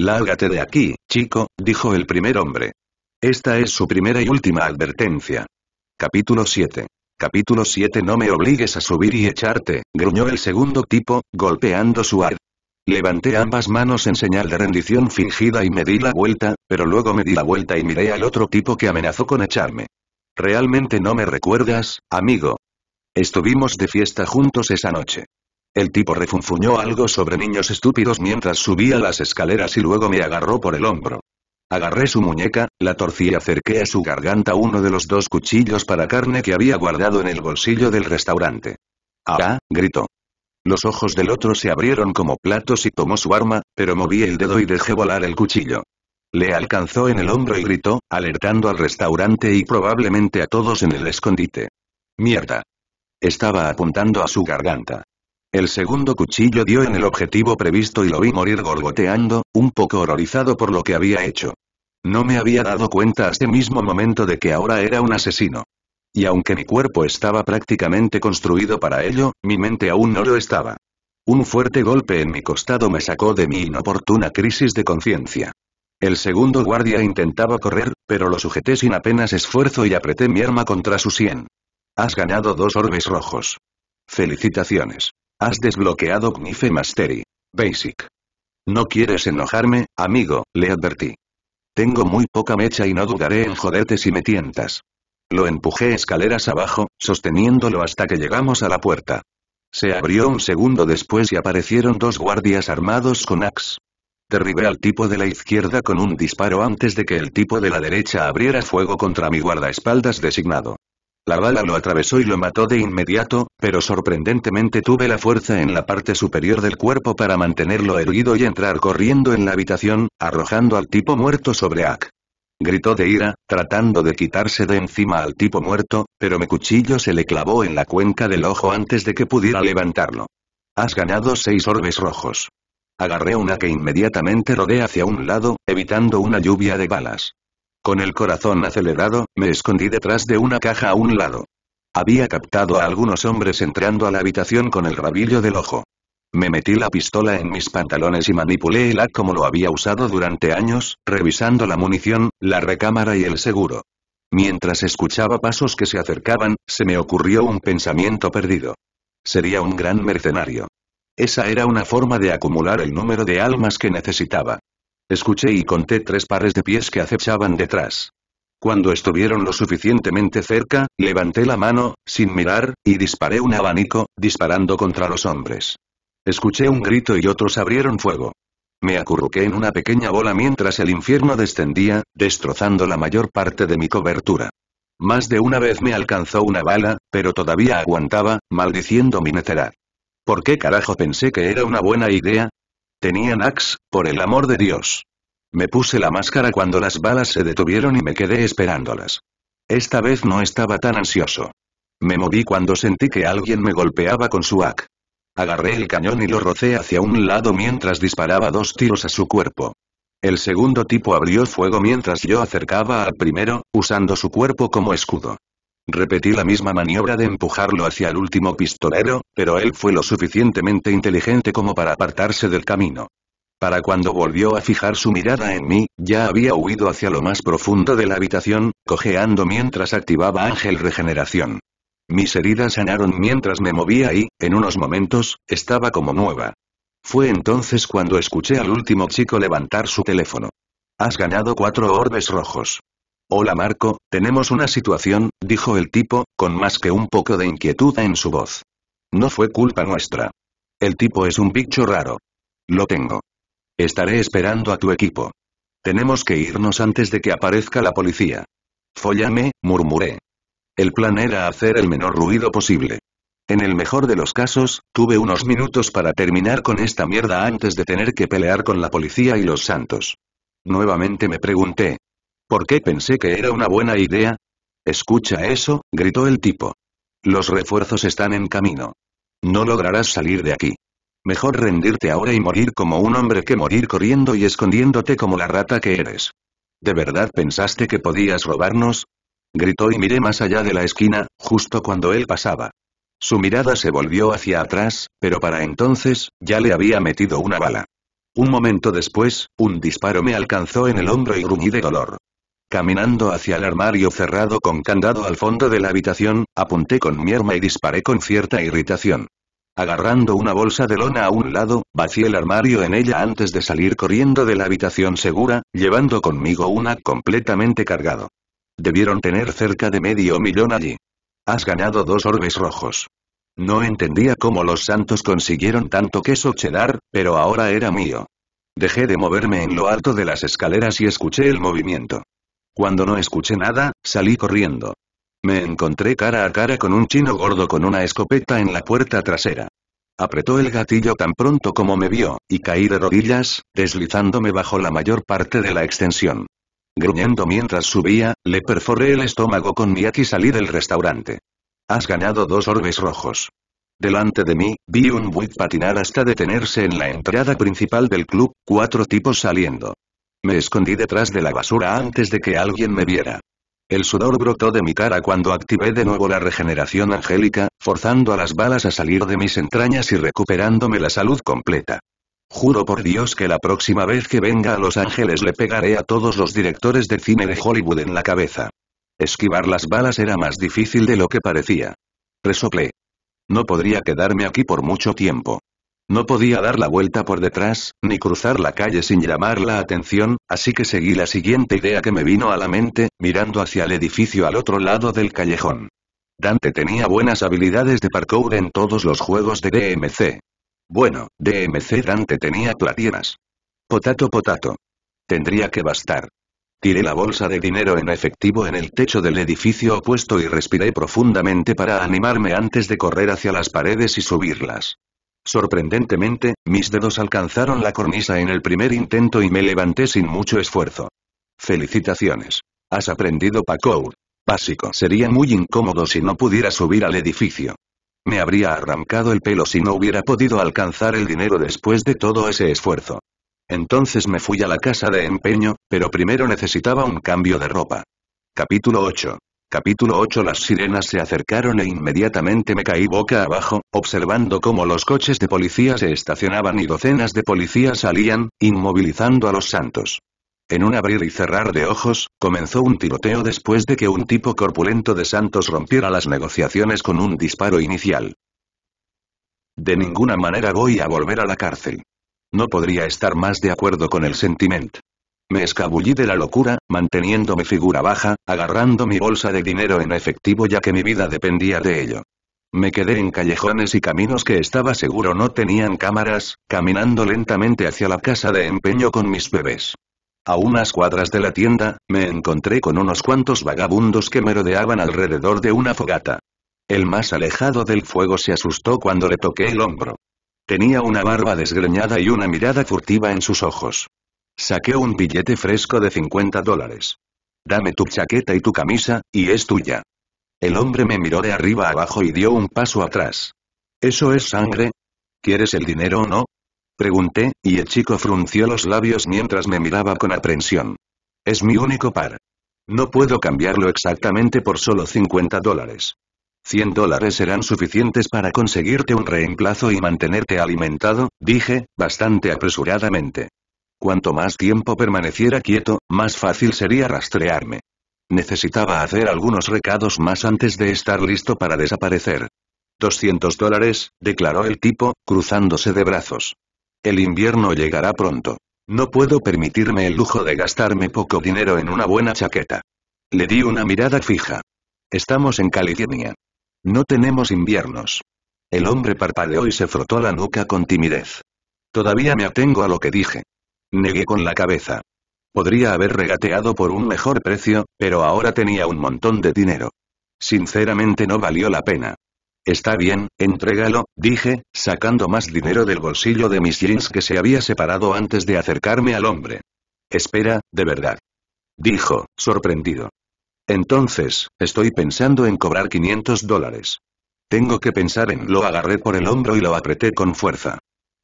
Lárgate de aquí, chico, dijo el primer hombre. Esta es su primera y última advertencia. Capítulo 7. Capítulo 7 No me obligues a subir y echarte, gruñó el segundo tipo, golpeando su ar. Levanté ambas manos en señal de rendición fingida y me di la vuelta, pero luego me di la vuelta y miré al otro tipo que amenazó con echarme. Realmente no me recuerdas, amigo. Estuvimos de fiesta juntos esa noche. El tipo refunfuñó algo sobre niños estúpidos mientras subía las escaleras y luego me agarró por el hombro. Agarré su muñeca, la torcí y acerqué a su garganta uno de los dos cuchillos para carne que había guardado en el bolsillo del restaurante. ¡Ah! gritó. Los ojos del otro se abrieron como platos y tomó su arma, pero moví el dedo y dejé volar el cuchillo. Le alcanzó en el hombro y gritó, alertando al restaurante y probablemente a todos en el escondite. Mierda. Estaba apuntando a su garganta. El segundo cuchillo dio en el objetivo previsto y lo vi morir gorgoteando, un poco horrorizado por lo que había hecho. No me había dado cuenta hasta ese mismo momento de que ahora era un asesino. Y aunque mi cuerpo estaba prácticamente construido para ello, mi mente aún no lo estaba. Un fuerte golpe en mi costado me sacó de mi inoportuna crisis de conciencia. El segundo guardia intentaba correr, pero lo sujeté sin apenas esfuerzo y apreté mi arma contra su sien. Has ganado dos orbes rojos. Felicitaciones. Has desbloqueado Gnife Mastery. Basic. No quieres enojarme, amigo, le advertí. Tengo muy poca mecha y no dudaré en joderte si me tientas. Lo empujé escaleras abajo, sosteniéndolo hasta que llegamos a la puerta. Se abrió un segundo después y aparecieron dos guardias armados con ax. Derribé al tipo de la izquierda con un disparo antes de que el tipo de la derecha abriera fuego contra mi guardaespaldas designado. La bala lo atravesó y lo mató de inmediato, pero sorprendentemente tuve la fuerza en la parte superior del cuerpo para mantenerlo erguido y entrar corriendo en la habitación, arrojando al tipo muerto sobre Ak. Gritó de ira, tratando de quitarse de encima al tipo muerto, pero mi cuchillo se le clavó en la cuenca del ojo antes de que pudiera levantarlo. Has ganado seis orbes rojos. Agarré una que inmediatamente rodé hacia un lado, evitando una lluvia de balas. Con el corazón acelerado, me escondí detrás de una caja a un lado. Había captado a algunos hombres entrando a la habitación con el rabillo del ojo. Me metí la pistola en mis pantalones y manipulé el como lo había usado durante años, revisando la munición, la recámara y el seguro. Mientras escuchaba pasos que se acercaban, se me ocurrió un pensamiento perdido. Sería un gran mercenario. Esa era una forma de acumular el número de almas que necesitaba. Escuché y conté tres pares de pies que acechaban detrás. Cuando estuvieron lo suficientemente cerca, levanté la mano, sin mirar, y disparé un abanico, disparando contra los hombres. Escuché un grito y otros abrieron fuego. Me acurruqué en una pequeña bola mientras el infierno descendía, destrozando la mayor parte de mi cobertura. Más de una vez me alcanzó una bala, pero todavía aguantaba, maldiciendo mi necedad. ¿Por qué carajo pensé que era una buena idea? Tenían Axe, por el amor de Dios. Me puse la máscara cuando las balas se detuvieron y me quedé esperándolas. Esta vez no estaba tan ansioso. Me moví cuando sentí que alguien me golpeaba con su AK. Agarré el cañón y lo rocé hacia un lado mientras disparaba dos tiros a su cuerpo. El segundo tipo abrió fuego mientras yo acercaba al primero, usando su cuerpo como escudo. Repetí la misma maniobra de empujarlo hacia el último pistolero, pero él fue lo suficientemente inteligente como para apartarse del camino. Para cuando volvió a fijar su mirada en mí, ya había huido hacia lo más profundo de la habitación, cojeando mientras activaba Ángel Regeneración. Mis heridas sanaron mientras me movía y, en unos momentos, estaba como nueva. Fue entonces cuando escuché al último chico levantar su teléfono. Has ganado cuatro orbes rojos. Hola Marco, tenemos una situación, dijo el tipo, con más que un poco de inquietud en su voz. No fue culpa nuestra. El tipo es un bicho raro. Lo tengo. Estaré esperando a tu equipo. Tenemos que irnos antes de que aparezca la policía. Follame, murmuré. El plan era hacer el menor ruido posible. En el mejor de los casos, tuve unos minutos para terminar con esta mierda antes de tener que pelear con la policía y los santos. Nuevamente me pregunté, ¿Por qué pensé que era una buena idea? Escucha eso, gritó el tipo. Los refuerzos están en camino. No lograrás salir de aquí. Mejor rendirte ahora y morir como un hombre que morir corriendo y escondiéndote como la rata que eres. ¿De verdad pensaste que podías robarnos? Gritó y miré más allá de la esquina, justo cuando él pasaba. Su mirada se volvió hacia atrás, pero para entonces, ya le había metido una bala. Un momento después, un disparo me alcanzó en el hombro y gruñí de dolor. Caminando hacia el armario cerrado con candado al fondo de la habitación, apunté con mi arma y disparé con cierta irritación. Agarrando una bolsa de lona a un lado, vacié el armario en ella antes de salir corriendo de la habitación segura, llevando conmigo una completamente cargado. Debieron tener cerca de medio millón allí. Has ganado dos orbes rojos. No entendía cómo los santos consiguieron tanto queso cheddar, pero ahora era mío. Dejé de moverme en lo alto de las escaleras y escuché el movimiento. Cuando no escuché nada, salí corriendo. Me encontré cara a cara con un chino gordo con una escopeta en la puerta trasera. Apretó el gatillo tan pronto como me vio, y caí de rodillas, deslizándome bajo la mayor parte de la extensión. Gruñendo mientras subía, le perforé el estómago con mi y salí del restaurante. Has ganado dos orbes rojos. Delante de mí, vi un buit patinar hasta detenerse en la entrada principal del club, cuatro tipos saliendo. Me escondí detrás de la basura antes de que alguien me viera. El sudor brotó de mi cara cuando activé de nuevo la regeneración angélica, forzando a las balas a salir de mis entrañas y recuperándome la salud completa. Juro por Dios que la próxima vez que venga a Los Ángeles le pegaré a todos los directores de cine de Hollywood en la cabeza. Esquivar las balas era más difícil de lo que parecía. Resoplé. No podría quedarme aquí por mucho tiempo. No podía dar la vuelta por detrás, ni cruzar la calle sin llamar la atención, así que seguí la siguiente idea que me vino a la mente, mirando hacia el edificio al otro lado del callejón. Dante tenía buenas habilidades de parkour en todos los juegos de DMC. Bueno, DMC Dante tenía platinas. Potato potato. Tendría que bastar. Tiré la bolsa de dinero en efectivo en el techo del edificio opuesto y respiré profundamente para animarme antes de correr hacia las paredes y subirlas. Sorprendentemente, mis dedos alcanzaron la cornisa en el primer intento y me levanté sin mucho esfuerzo. Felicitaciones. Has aprendido parkour. Básico. Sería muy incómodo si no pudiera subir al edificio. Me habría arrancado el pelo si no hubiera podido alcanzar el dinero después de todo ese esfuerzo. Entonces me fui a la casa de empeño, pero primero necesitaba un cambio de ropa. Capítulo 8. Capítulo 8 Las sirenas se acercaron e inmediatamente me caí boca abajo, observando cómo los coches de policía se estacionaban y docenas de policías salían, inmovilizando a los santos. En un abrir y cerrar de ojos, comenzó un tiroteo después de que un tipo corpulento de santos rompiera las negociaciones con un disparo inicial. De ninguna manera voy a volver a la cárcel. No podría estar más de acuerdo con el sentimiento. Me escabullí de la locura, manteniendo mi figura baja, agarrando mi bolsa de dinero en efectivo ya que mi vida dependía de ello. Me quedé en callejones y caminos que estaba seguro no tenían cámaras, caminando lentamente hacia la casa de empeño con mis bebés. A unas cuadras de la tienda, me encontré con unos cuantos vagabundos que merodeaban alrededor de una fogata. El más alejado del fuego se asustó cuando le toqué el hombro. Tenía una barba desgreñada y una mirada furtiva en sus ojos. Saqué un billete fresco de 50 dólares. Dame tu chaqueta y tu camisa, y es tuya. El hombre me miró de arriba abajo y dio un paso atrás. ¿Eso es sangre? ¿Quieres el dinero o no? Pregunté, y el chico frunció los labios mientras me miraba con aprensión. Es mi único par. No puedo cambiarlo exactamente por solo 50 dólares. 100 dólares serán suficientes para conseguirte un reemplazo y mantenerte alimentado, dije, bastante apresuradamente. Cuanto más tiempo permaneciera quieto, más fácil sería rastrearme. Necesitaba hacer algunos recados más antes de estar listo para desaparecer. 200 dólares, declaró el tipo, cruzándose de brazos. El invierno llegará pronto. No puedo permitirme el lujo de gastarme poco dinero en una buena chaqueta. Le di una mirada fija. Estamos en California. No tenemos inviernos. El hombre parpadeó y se frotó la nuca con timidez. Todavía me atengo a lo que dije. Negué con la cabeza. Podría haber regateado por un mejor precio, pero ahora tenía un montón de dinero. Sinceramente no valió la pena. Está bien, entrégalo, dije, sacando más dinero del bolsillo de mis jeans que se había separado antes de acercarme al hombre. Espera, de verdad. Dijo, sorprendido. Entonces, estoy pensando en cobrar 500 dólares. Tengo que pensar en... Lo agarré por el hombro y lo apreté con fuerza.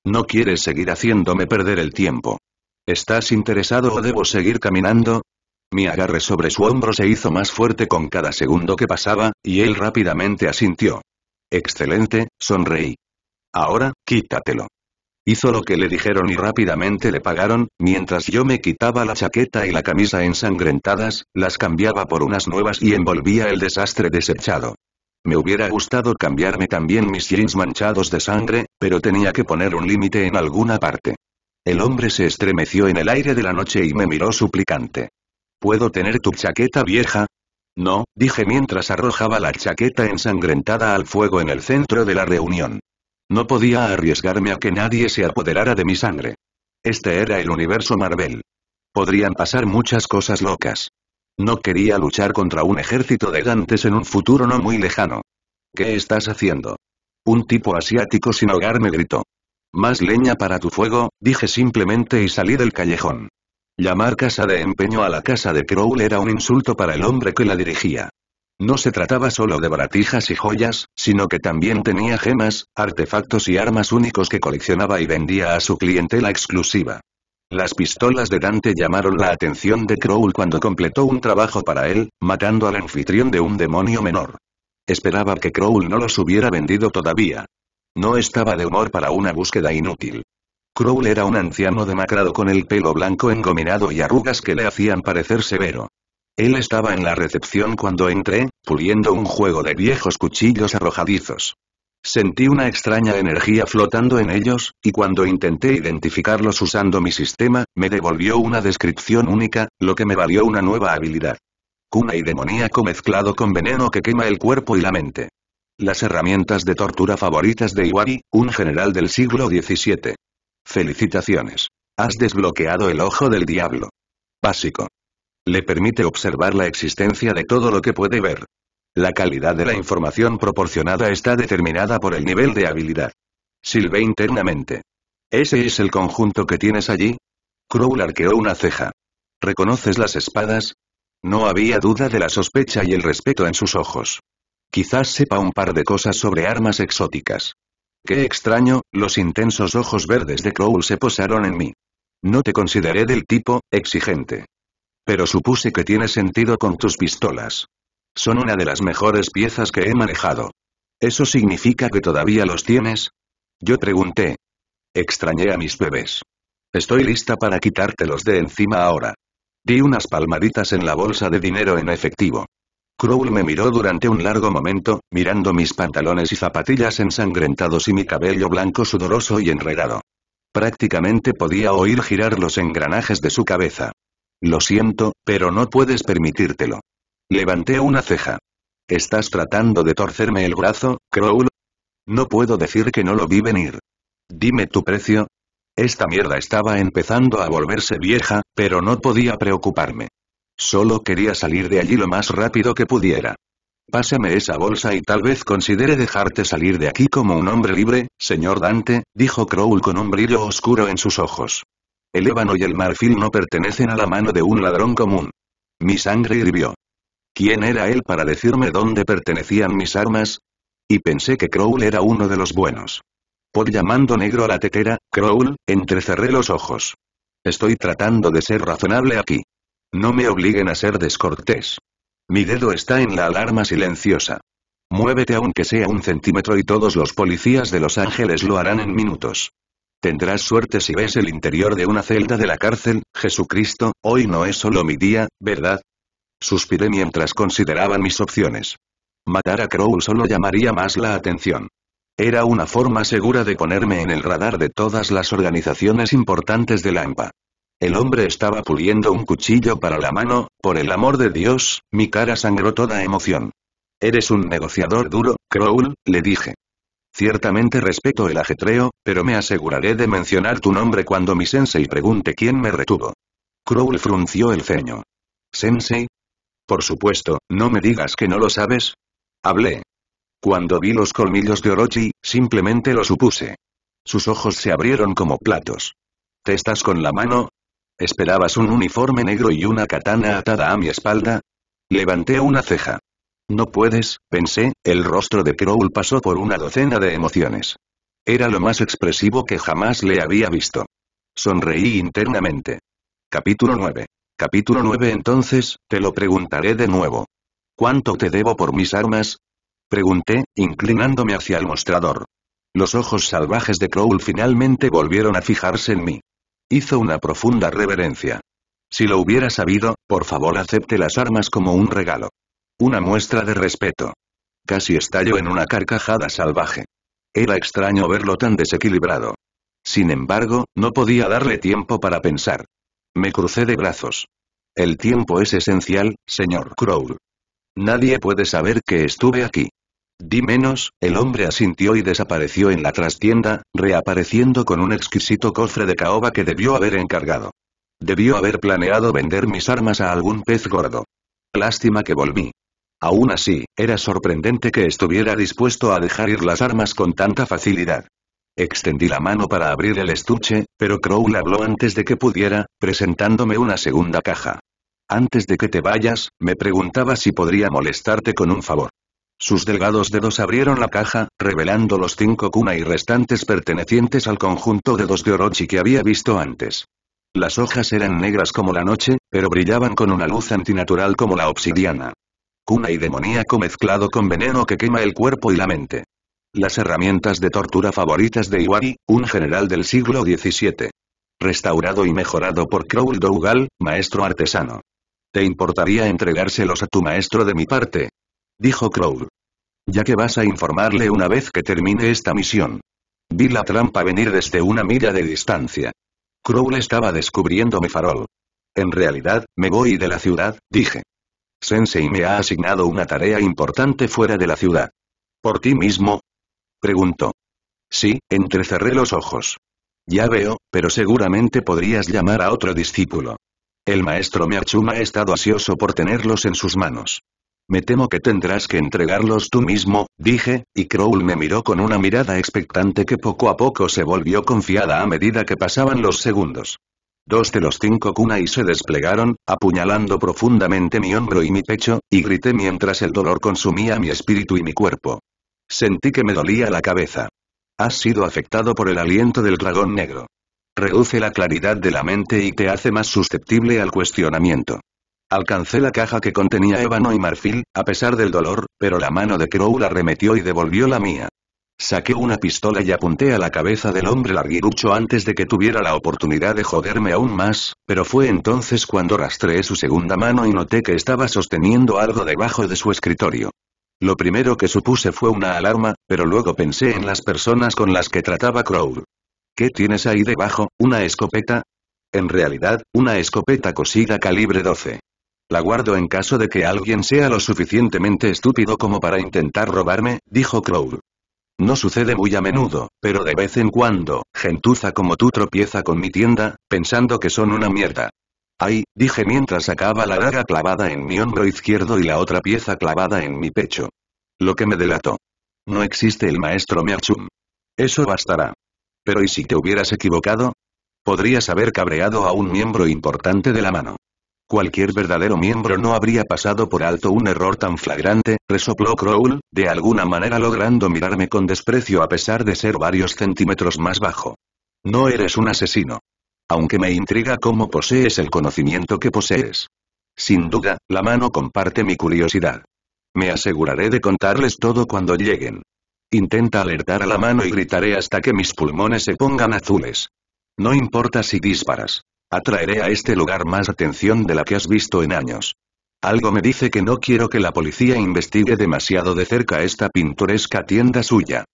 No quieres seguir haciéndome perder el tiempo. ¿Estás interesado o debo seguir caminando? Mi agarre sobre su hombro se hizo más fuerte con cada segundo que pasaba, y él rápidamente asintió. Excelente, sonreí. Ahora, quítatelo. Hizo lo que le dijeron y rápidamente le pagaron, mientras yo me quitaba la chaqueta y la camisa ensangrentadas, las cambiaba por unas nuevas y envolvía el desastre desechado. Me hubiera gustado cambiarme también mis jeans manchados de sangre, pero tenía que poner un límite en alguna parte. El hombre se estremeció en el aire de la noche y me miró suplicante. ¿Puedo tener tu chaqueta vieja? No, dije mientras arrojaba la chaqueta ensangrentada al fuego en el centro de la reunión. No podía arriesgarme a que nadie se apoderara de mi sangre. Este era el universo Marvel. Podrían pasar muchas cosas locas. No quería luchar contra un ejército de gantes en un futuro no muy lejano. ¿Qué estás haciendo? Un tipo asiático sin hogar me gritó. Más leña para tu fuego, dije simplemente y salí del callejón. Llamar casa de empeño a la casa de Crowl era un insulto para el hombre que la dirigía. No se trataba solo de baratijas y joyas, sino que también tenía gemas, artefactos y armas únicos que coleccionaba y vendía a su clientela exclusiva. Las pistolas de Dante llamaron la atención de Crowl cuando completó un trabajo para él, matando al anfitrión de un demonio menor. Esperaba que Crowl no los hubiera vendido todavía. No estaba de humor para una búsqueda inútil. Crowl era un anciano demacrado con el pelo blanco engominado y arrugas que le hacían parecer severo. Él estaba en la recepción cuando entré, puliendo un juego de viejos cuchillos arrojadizos. Sentí una extraña energía flotando en ellos, y cuando intenté identificarlos usando mi sistema, me devolvió una descripción única, lo que me valió una nueva habilidad. Cuna y demoníaco mezclado con veneno que quema el cuerpo y la mente. Las herramientas de tortura favoritas de Iwari, un general del siglo XVII. Felicitaciones. Has desbloqueado el ojo del diablo. Básico. Le permite observar la existencia de todo lo que puede ver. La calidad de la información proporcionada está determinada por el nivel de habilidad. Silve internamente. ¿Ese es el conjunto que tienes allí? Crowl arqueó una ceja. ¿Reconoces las espadas? No había duda de la sospecha y el respeto en sus ojos. Quizás sepa un par de cosas sobre armas exóticas. Qué extraño, los intensos ojos verdes de Crow se posaron en mí. No te consideré del tipo, exigente. Pero supuse que tiene sentido con tus pistolas. Son una de las mejores piezas que he manejado. ¿Eso significa que todavía los tienes? Yo pregunté. Extrañé a mis bebés. Estoy lista para quitártelos de encima ahora. Di unas palmaditas en la bolsa de dinero en efectivo. Crowl me miró durante un largo momento, mirando mis pantalones y zapatillas ensangrentados y mi cabello blanco sudoroso y enredado. Prácticamente podía oír girar los engranajes de su cabeza. Lo siento, pero no puedes permitírtelo. Levanté una ceja. ¿Estás tratando de torcerme el brazo, Crowl? No puedo decir que no lo vi venir. Dime tu precio. Esta mierda estaba empezando a volverse vieja, pero no podía preocuparme. Solo quería salir de allí lo más rápido que pudiera. Pásame esa bolsa y tal vez considere dejarte salir de aquí como un hombre libre, señor Dante, dijo Crowl con un brillo oscuro en sus ojos. El ébano y el marfil no pertenecen a la mano de un ladrón común. Mi sangre hirvió. ¿Quién era él para decirme dónde pertenecían mis armas? Y pensé que Crowl era uno de los buenos. Por llamando negro a la tetera, Crowl, entrecerré los ojos. Estoy tratando de ser razonable aquí. No me obliguen a ser descortés. Mi dedo está en la alarma silenciosa. Muévete aunque sea un centímetro y todos los policías de Los Ángeles lo harán en minutos. Tendrás suerte si ves el interior de una celda de la cárcel, Jesucristo, hoy no es solo mi día, ¿verdad? Suspiré mientras consideraba mis opciones. Matar a Crow solo llamaría más la atención. Era una forma segura de ponerme en el radar de todas las organizaciones importantes de la AMPA. El hombre estaba puliendo un cuchillo para la mano, por el amor de Dios, mi cara sangró toda emoción. Eres un negociador duro, Crowl, le dije. Ciertamente respeto el ajetreo, pero me aseguraré de mencionar tu nombre cuando mi sensei pregunte quién me retuvo. Crowl frunció el ceño. ¿Sensei? Por supuesto, no me digas que no lo sabes. Hablé. Cuando vi los colmillos de Orochi, simplemente lo supuse. Sus ojos se abrieron como platos. Te estás con la mano, ¿Esperabas un uniforme negro y una katana atada a mi espalda? Levanté una ceja. No puedes, pensé, el rostro de Crowl pasó por una docena de emociones. Era lo más expresivo que jamás le había visto. Sonreí internamente. Capítulo 9. Capítulo 9 Entonces, te lo preguntaré de nuevo. ¿Cuánto te debo por mis armas? Pregunté, inclinándome hacia el mostrador. Los ojos salvajes de Crowl finalmente volvieron a fijarse en mí. Hizo una profunda reverencia. Si lo hubiera sabido, por favor acepte las armas como un regalo. Una muestra de respeto. Casi estalló en una carcajada salvaje. Era extraño verlo tan desequilibrado. Sin embargo, no podía darle tiempo para pensar. Me crucé de brazos. El tiempo es esencial, señor Crow. Nadie puede saber que estuve aquí. Di menos, el hombre asintió y desapareció en la trastienda, reapareciendo con un exquisito cofre de caoba que debió haber encargado. Debió haber planeado vender mis armas a algún pez gordo. Lástima que volví. Aún así, era sorprendente que estuviera dispuesto a dejar ir las armas con tanta facilidad. Extendí la mano para abrir el estuche, pero crowl habló antes de que pudiera, presentándome una segunda caja. Antes de que te vayas, me preguntaba si podría molestarte con un favor. Sus delgados dedos abrieron la caja, revelando los cinco kunai restantes pertenecientes al conjunto de dos de Orochi que había visto antes. Las hojas eran negras como la noche, pero brillaban con una luz antinatural como la obsidiana. Kunai demoníaco mezclado con veneno que quema el cuerpo y la mente. Las herramientas de tortura favoritas de Iwari, un general del siglo XVII. Restaurado y mejorado por Crowl Dougal, maestro artesano. ¿Te importaría entregárselos a tu maestro de mi parte? dijo Crow. Ya que vas a informarle una vez que termine esta misión. Vi la trampa venir desde una milla de distancia. Crowl estaba descubriendo farol. En realidad, me voy de la ciudad, dije. Sensei me ha asignado una tarea importante fuera de la ciudad. ¿Por ti mismo? Preguntó. Sí, entrecerré los ojos. Ya veo, pero seguramente podrías llamar a otro discípulo. El maestro Meachuma ha estado ansioso por tenerlos en sus manos. Me temo que tendrás que entregarlos tú mismo, dije, y Crow me miró con una mirada expectante que poco a poco se volvió confiada a medida que pasaban los segundos. Dos de los cinco kunai se desplegaron, apuñalando profundamente mi hombro y mi pecho, y grité mientras el dolor consumía mi espíritu y mi cuerpo. Sentí que me dolía la cabeza. Has sido afectado por el aliento del dragón negro. Reduce la claridad de la mente y te hace más susceptible al cuestionamiento. Alcancé la caja que contenía ébano y marfil, a pesar del dolor, pero la mano de Crow la remetió y devolvió la mía. Saqué una pistola y apunté a la cabeza del hombre larguirucho antes de que tuviera la oportunidad de joderme aún más, pero fue entonces cuando rastreé su segunda mano y noté que estaba sosteniendo algo debajo de su escritorio. Lo primero que supuse fue una alarma, pero luego pensé en las personas con las que trataba Crow. ¿Qué tienes ahí debajo, una escopeta? En realidad, una escopeta cosida calibre 12. La guardo en caso de que alguien sea lo suficientemente estúpido como para intentar robarme, dijo Crow. No sucede muy a menudo, pero de vez en cuando, gentuza como tú tropieza con mi tienda, pensando que son una mierda. Ay, dije mientras sacaba la daga clavada en mi hombro izquierdo y la otra pieza clavada en mi pecho. Lo que me delató. No existe el maestro Miachum. Eso bastará. Pero ¿y si te hubieras equivocado? Podrías haber cabreado a un miembro importante de la mano. Cualquier verdadero miembro no habría pasado por alto un error tan flagrante, resopló Crowell, de alguna manera logrando mirarme con desprecio a pesar de ser varios centímetros más bajo. No eres un asesino. Aunque me intriga cómo posees el conocimiento que posees. Sin duda, la mano comparte mi curiosidad. Me aseguraré de contarles todo cuando lleguen. Intenta alertar a la mano y gritaré hasta que mis pulmones se pongan azules. No importa si disparas. Atraeré a este lugar más atención de la que has visto en años. Algo me dice que no quiero que la policía investigue demasiado de cerca esta pintoresca tienda suya.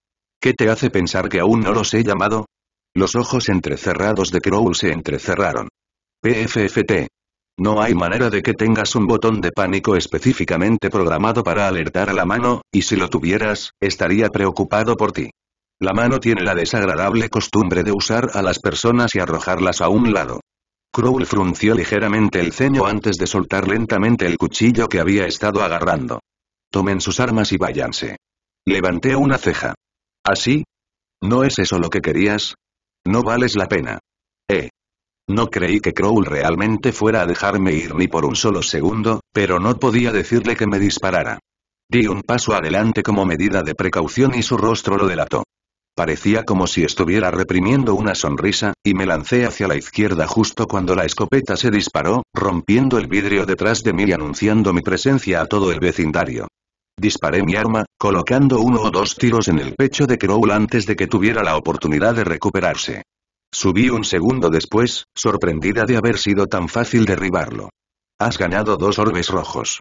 ¿Qué te hace pensar que aún no los he llamado? Los ojos entrecerrados de Crow se entrecerraron. PFFT. No hay manera de que tengas un botón de pánico específicamente programado para alertar a la mano, y si lo tuvieras, estaría preocupado por ti. La mano tiene la desagradable costumbre de usar a las personas y arrojarlas a un lado. Crowl frunció ligeramente el ceño antes de soltar lentamente el cuchillo que había estado agarrando. Tomen sus armas y váyanse. Levanté una ceja. ¿Así? ¿No es eso lo que querías? No vales la pena. Eh. No creí que Crowl realmente fuera a dejarme ir ni por un solo segundo, pero no podía decirle que me disparara. Di un paso adelante como medida de precaución y su rostro lo delató. Parecía como si estuviera reprimiendo una sonrisa, y me lancé hacia la izquierda justo cuando la escopeta se disparó, rompiendo el vidrio detrás de mí y anunciando mi presencia a todo el vecindario. Disparé mi arma, colocando uno o dos tiros en el pecho de Crowl antes de que tuviera la oportunidad de recuperarse. Subí un segundo después, sorprendida de haber sido tan fácil derribarlo. Has ganado dos orbes rojos.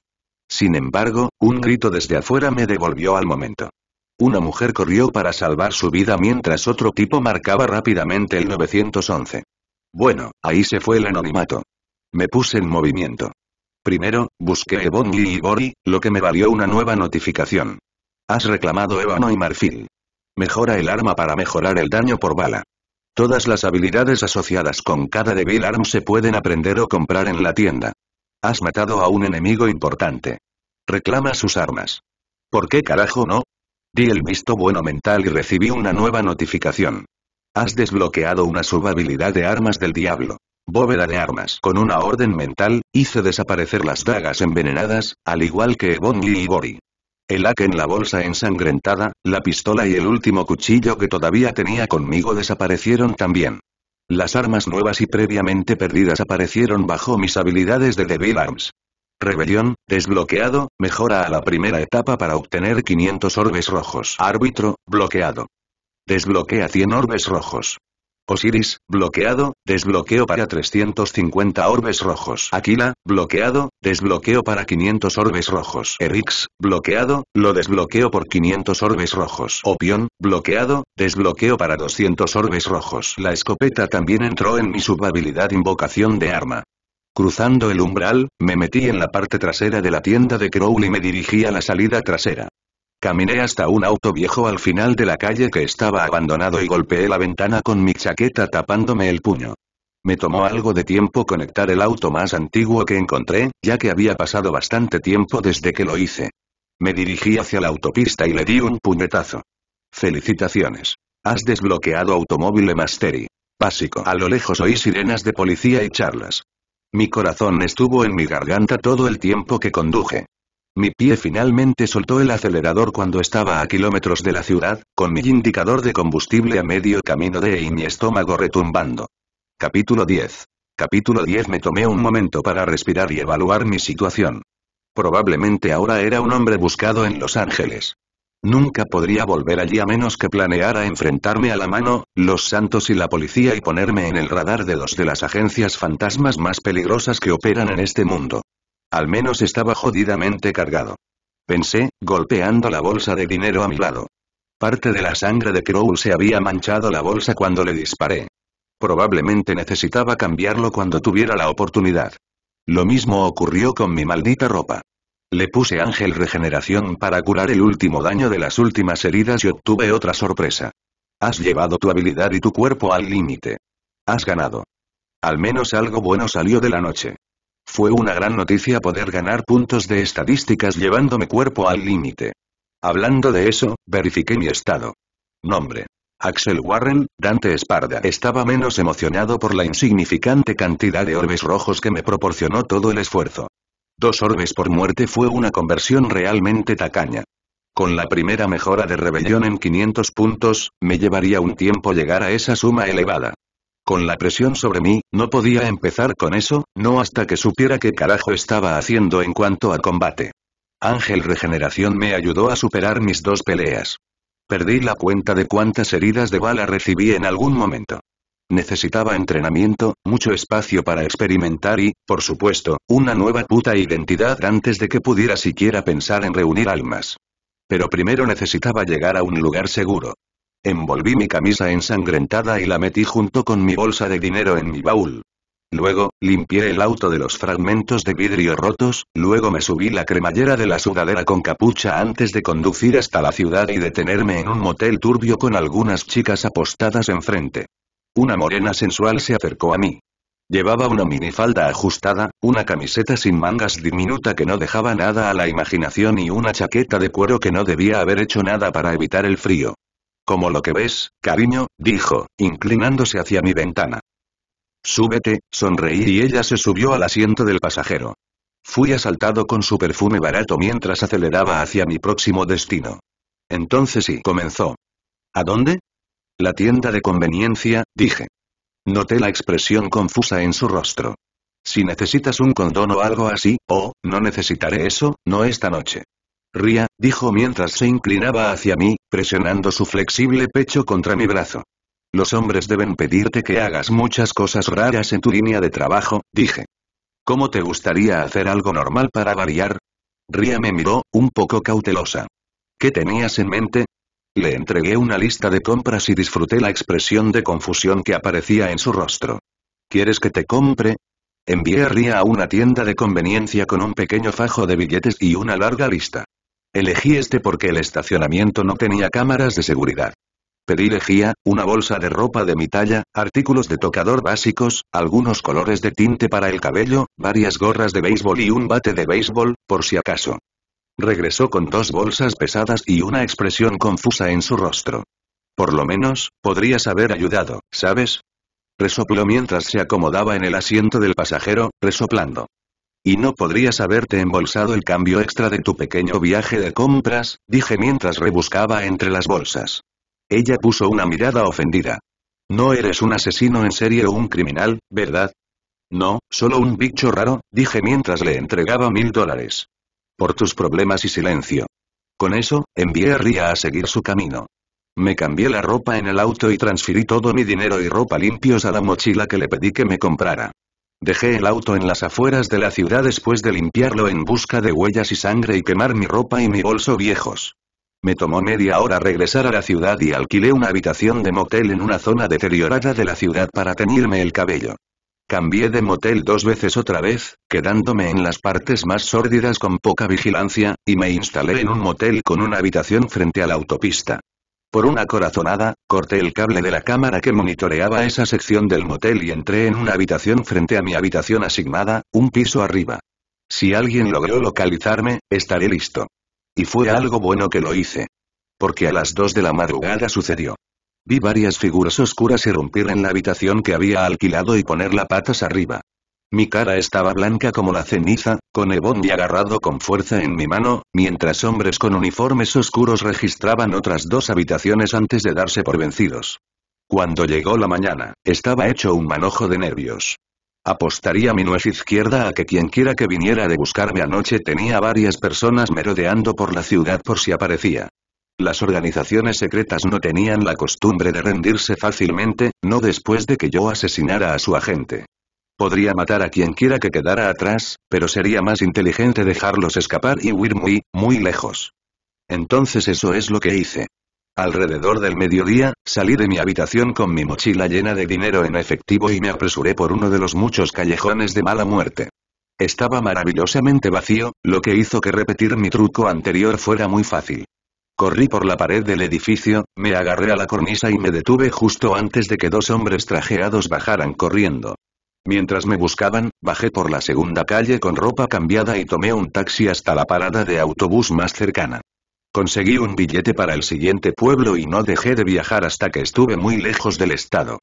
Sin embargo, un grito desde afuera me devolvió al momento. Una mujer corrió para salvar su vida mientras otro tipo marcaba rápidamente el 911. Bueno, ahí se fue el anonimato. Me puse en movimiento. Primero, busqué Ebony y Bori, lo que me valió una nueva notificación. Has reclamado ébano y marfil. Mejora el arma para mejorar el daño por bala. Todas las habilidades asociadas con cada débil Arm se pueden aprender o comprar en la tienda. Has matado a un enemigo importante. Reclama sus armas. ¿Por qué carajo no? Di el visto bueno mental y recibí una nueva notificación. Has desbloqueado una subhabilidad de armas del diablo. Bóveda de armas. Con una orden mental, hice desaparecer las dagas envenenadas, al igual que Ebony y Bori. El hack en la bolsa ensangrentada, la pistola y el último cuchillo que todavía tenía conmigo desaparecieron también. Las armas nuevas y previamente perdidas aparecieron bajo mis habilidades de Devil Arms. Rebelión, desbloqueado, mejora a la primera etapa para obtener 500 orbes rojos. Árbitro, bloqueado. Desbloquea 100 orbes rojos. Osiris, bloqueado, desbloqueo para 350 orbes rojos. Aquila, bloqueado, desbloqueo para 500 orbes rojos. Erix, bloqueado, lo desbloqueo por 500 orbes rojos. Opión, bloqueado, desbloqueo para 200 orbes rojos. La escopeta también entró en mi subhabilidad invocación de arma. Cruzando el umbral, me metí en la parte trasera de la tienda de Crowley y me dirigí a la salida trasera. Caminé hasta un auto viejo al final de la calle que estaba abandonado y golpeé la ventana con mi chaqueta tapándome el puño. Me tomó algo de tiempo conectar el auto más antiguo que encontré, ya que había pasado bastante tiempo desde que lo hice. Me dirigí hacia la autopista y le di un puñetazo. Felicitaciones. Has desbloqueado Automóvil Mastery. Básico. A lo lejos oí sirenas de policía y charlas. Mi corazón estuvo en mi garganta todo el tiempo que conduje. Mi pie finalmente soltó el acelerador cuando estaba a kilómetros de la ciudad, con mi indicador de combustible a medio camino de y mi estómago retumbando. Capítulo 10. Capítulo 10 Me tomé un momento para respirar y evaluar mi situación. Probablemente ahora era un hombre buscado en Los Ángeles. Nunca podría volver allí a menos que planeara enfrentarme a la mano, los santos y la policía y ponerme en el radar de dos de las agencias fantasmas más peligrosas que operan en este mundo. Al menos estaba jodidamente cargado. Pensé, golpeando la bolsa de dinero a mi lado. Parte de la sangre de Crow se había manchado la bolsa cuando le disparé. Probablemente necesitaba cambiarlo cuando tuviera la oportunidad. Lo mismo ocurrió con mi maldita ropa. Le puse ángel regeneración para curar el último daño de las últimas heridas y obtuve otra sorpresa. Has llevado tu habilidad y tu cuerpo al límite. Has ganado. Al menos algo bueno salió de la noche. Fue una gran noticia poder ganar puntos de estadísticas llevándome cuerpo al límite. Hablando de eso, verifiqué mi estado. Nombre. Axel Warren, Dante Esparda. Estaba menos emocionado por la insignificante cantidad de orbes rojos que me proporcionó todo el esfuerzo. Dos orbes por muerte fue una conversión realmente tacaña. Con la primera mejora de rebelión en 500 puntos, me llevaría un tiempo llegar a esa suma elevada. Con la presión sobre mí, no podía empezar con eso, no hasta que supiera qué carajo estaba haciendo en cuanto a combate. Ángel Regeneración me ayudó a superar mis dos peleas. Perdí la cuenta de cuántas heridas de bala recibí en algún momento. Necesitaba entrenamiento, mucho espacio para experimentar y, por supuesto, una nueva puta identidad antes de que pudiera siquiera pensar en reunir almas. Pero primero necesitaba llegar a un lugar seguro. Envolví mi camisa ensangrentada y la metí junto con mi bolsa de dinero en mi baúl. Luego, limpié el auto de los fragmentos de vidrio rotos, luego me subí la cremallera de la sudadera con capucha antes de conducir hasta la ciudad y detenerme en un motel turbio con algunas chicas apostadas enfrente. Una morena sensual se acercó a mí. Llevaba una minifalda ajustada, una camiseta sin mangas diminuta que no dejaba nada a la imaginación y una chaqueta de cuero que no debía haber hecho nada para evitar el frío. Como lo que ves, cariño, dijo, inclinándose hacia mi ventana. Súbete, sonreí y ella se subió al asiento del pasajero. Fui asaltado con su perfume barato mientras aceleraba hacia mi próximo destino. Entonces sí comenzó. ¿A dónde? La tienda de conveniencia, dije. Noté la expresión confusa en su rostro. Si necesitas un condón o algo así, oh, no necesitaré eso, no esta noche. Ría, dijo mientras se inclinaba hacia mí, presionando su flexible pecho contra mi brazo. Los hombres deben pedirte que hagas muchas cosas raras en tu línea de trabajo, dije. ¿Cómo te gustaría hacer algo normal para variar? Ría me miró, un poco cautelosa. ¿Qué tenías en mente? Le entregué una lista de compras y disfruté la expresión de confusión que aparecía en su rostro. ¿Quieres que te compre? Envié a Ria a una tienda de conveniencia con un pequeño fajo de billetes y una larga lista. Elegí este porque el estacionamiento no tenía cámaras de seguridad. Pedí lejía, una bolsa de ropa de mi talla, artículos de tocador básicos, algunos colores de tinte para el cabello, varias gorras de béisbol y un bate de béisbol, por si acaso. Regresó con dos bolsas pesadas y una expresión confusa en su rostro. Por lo menos, podrías haber ayudado, ¿sabes? Resopló mientras se acomodaba en el asiento del pasajero, resoplando. Y no podrías haberte embolsado el cambio extra de tu pequeño viaje de compras, dije mientras rebuscaba entre las bolsas. Ella puso una mirada ofendida. No eres un asesino en serie o un criminal, ¿verdad? No, solo un bicho raro, dije mientras le entregaba mil dólares. Por tus problemas y silencio. Con eso, envié a Ria a seguir su camino. Me cambié la ropa en el auto y transferí todo mi dinero y ropa limpios a la mochila que le pedí que me comprara. Dejé el auto en las afueras de la ciudad después de limpiarlo en busca de huellas y sangre y quemar mi ropa y mi bolso viejos. Me tomó media hora regresar a la ciudad y alquilé una habitación de motel en una zona deteriorada de la ciudad para teñirme el cabello. Cambié de motel dos veces otra vez, quedándome en las partes más sórdidas con poca vigilancia, y me instalé en un motel con una habitación frente a la autopista. Por una corazonada, corté el cable de la cámara que monitoreaba esa sección del motel y entré en una habitación frente a mi habitación asignada, un piso arriba. Si alguien logró localizarme, estaré listo. Y fue algo bueno que lo hice. Porque a las dos de la madrugada sucedió. Vi varias figuras oscuras irrumpir en la habitación que había alquilado y ponerla patas arriba. Mi cara estaba blanca como la ceniza, con y agarrado con fuerza en mi mano, mientras hombres con uniformes oscuros registraban otras dos habitaciones antes de darse por vencidos. Cuando llegó la mañana, estaba hecho un manojo de nervios. Apostaría mi nuez izquierda a que quienquiera que viniera de buscarme anoche tenía varias personas merodeando por la ciudad por si aparecía. Las organizaciones secretas no tenían la costumbre de rendirse fácilmente, no después de que yo asesinara a su agente. Podría matar a quien quiera que quedara atrás, pero sería más inteligente dejarlos escapar y huir muy, muy lejos. Entonces eso es lo que hice. Alrededor del mediodía, salí de mi habitación con mi mochila llena de dinero en efectivo y me apresuré por uno de los muchos callejones de mala muerte. Estaba maravillosamente vacío, lo que hizo que repetir mi truco anterior fuera muy fácil. Corrí por la pared del edificio, me agarré a la cornisa y me detuve justo antes de que dos hombres trajeados bajaran corriendo. Mientras me buscaban, bajé por la segunda calle con ropa cambiada y tomé un taxi hasta la parada de autobús más cercana. Conseguí un billete para el siguiente pueblo y no dejé de viajar hasta que estuve muy lejos del estado.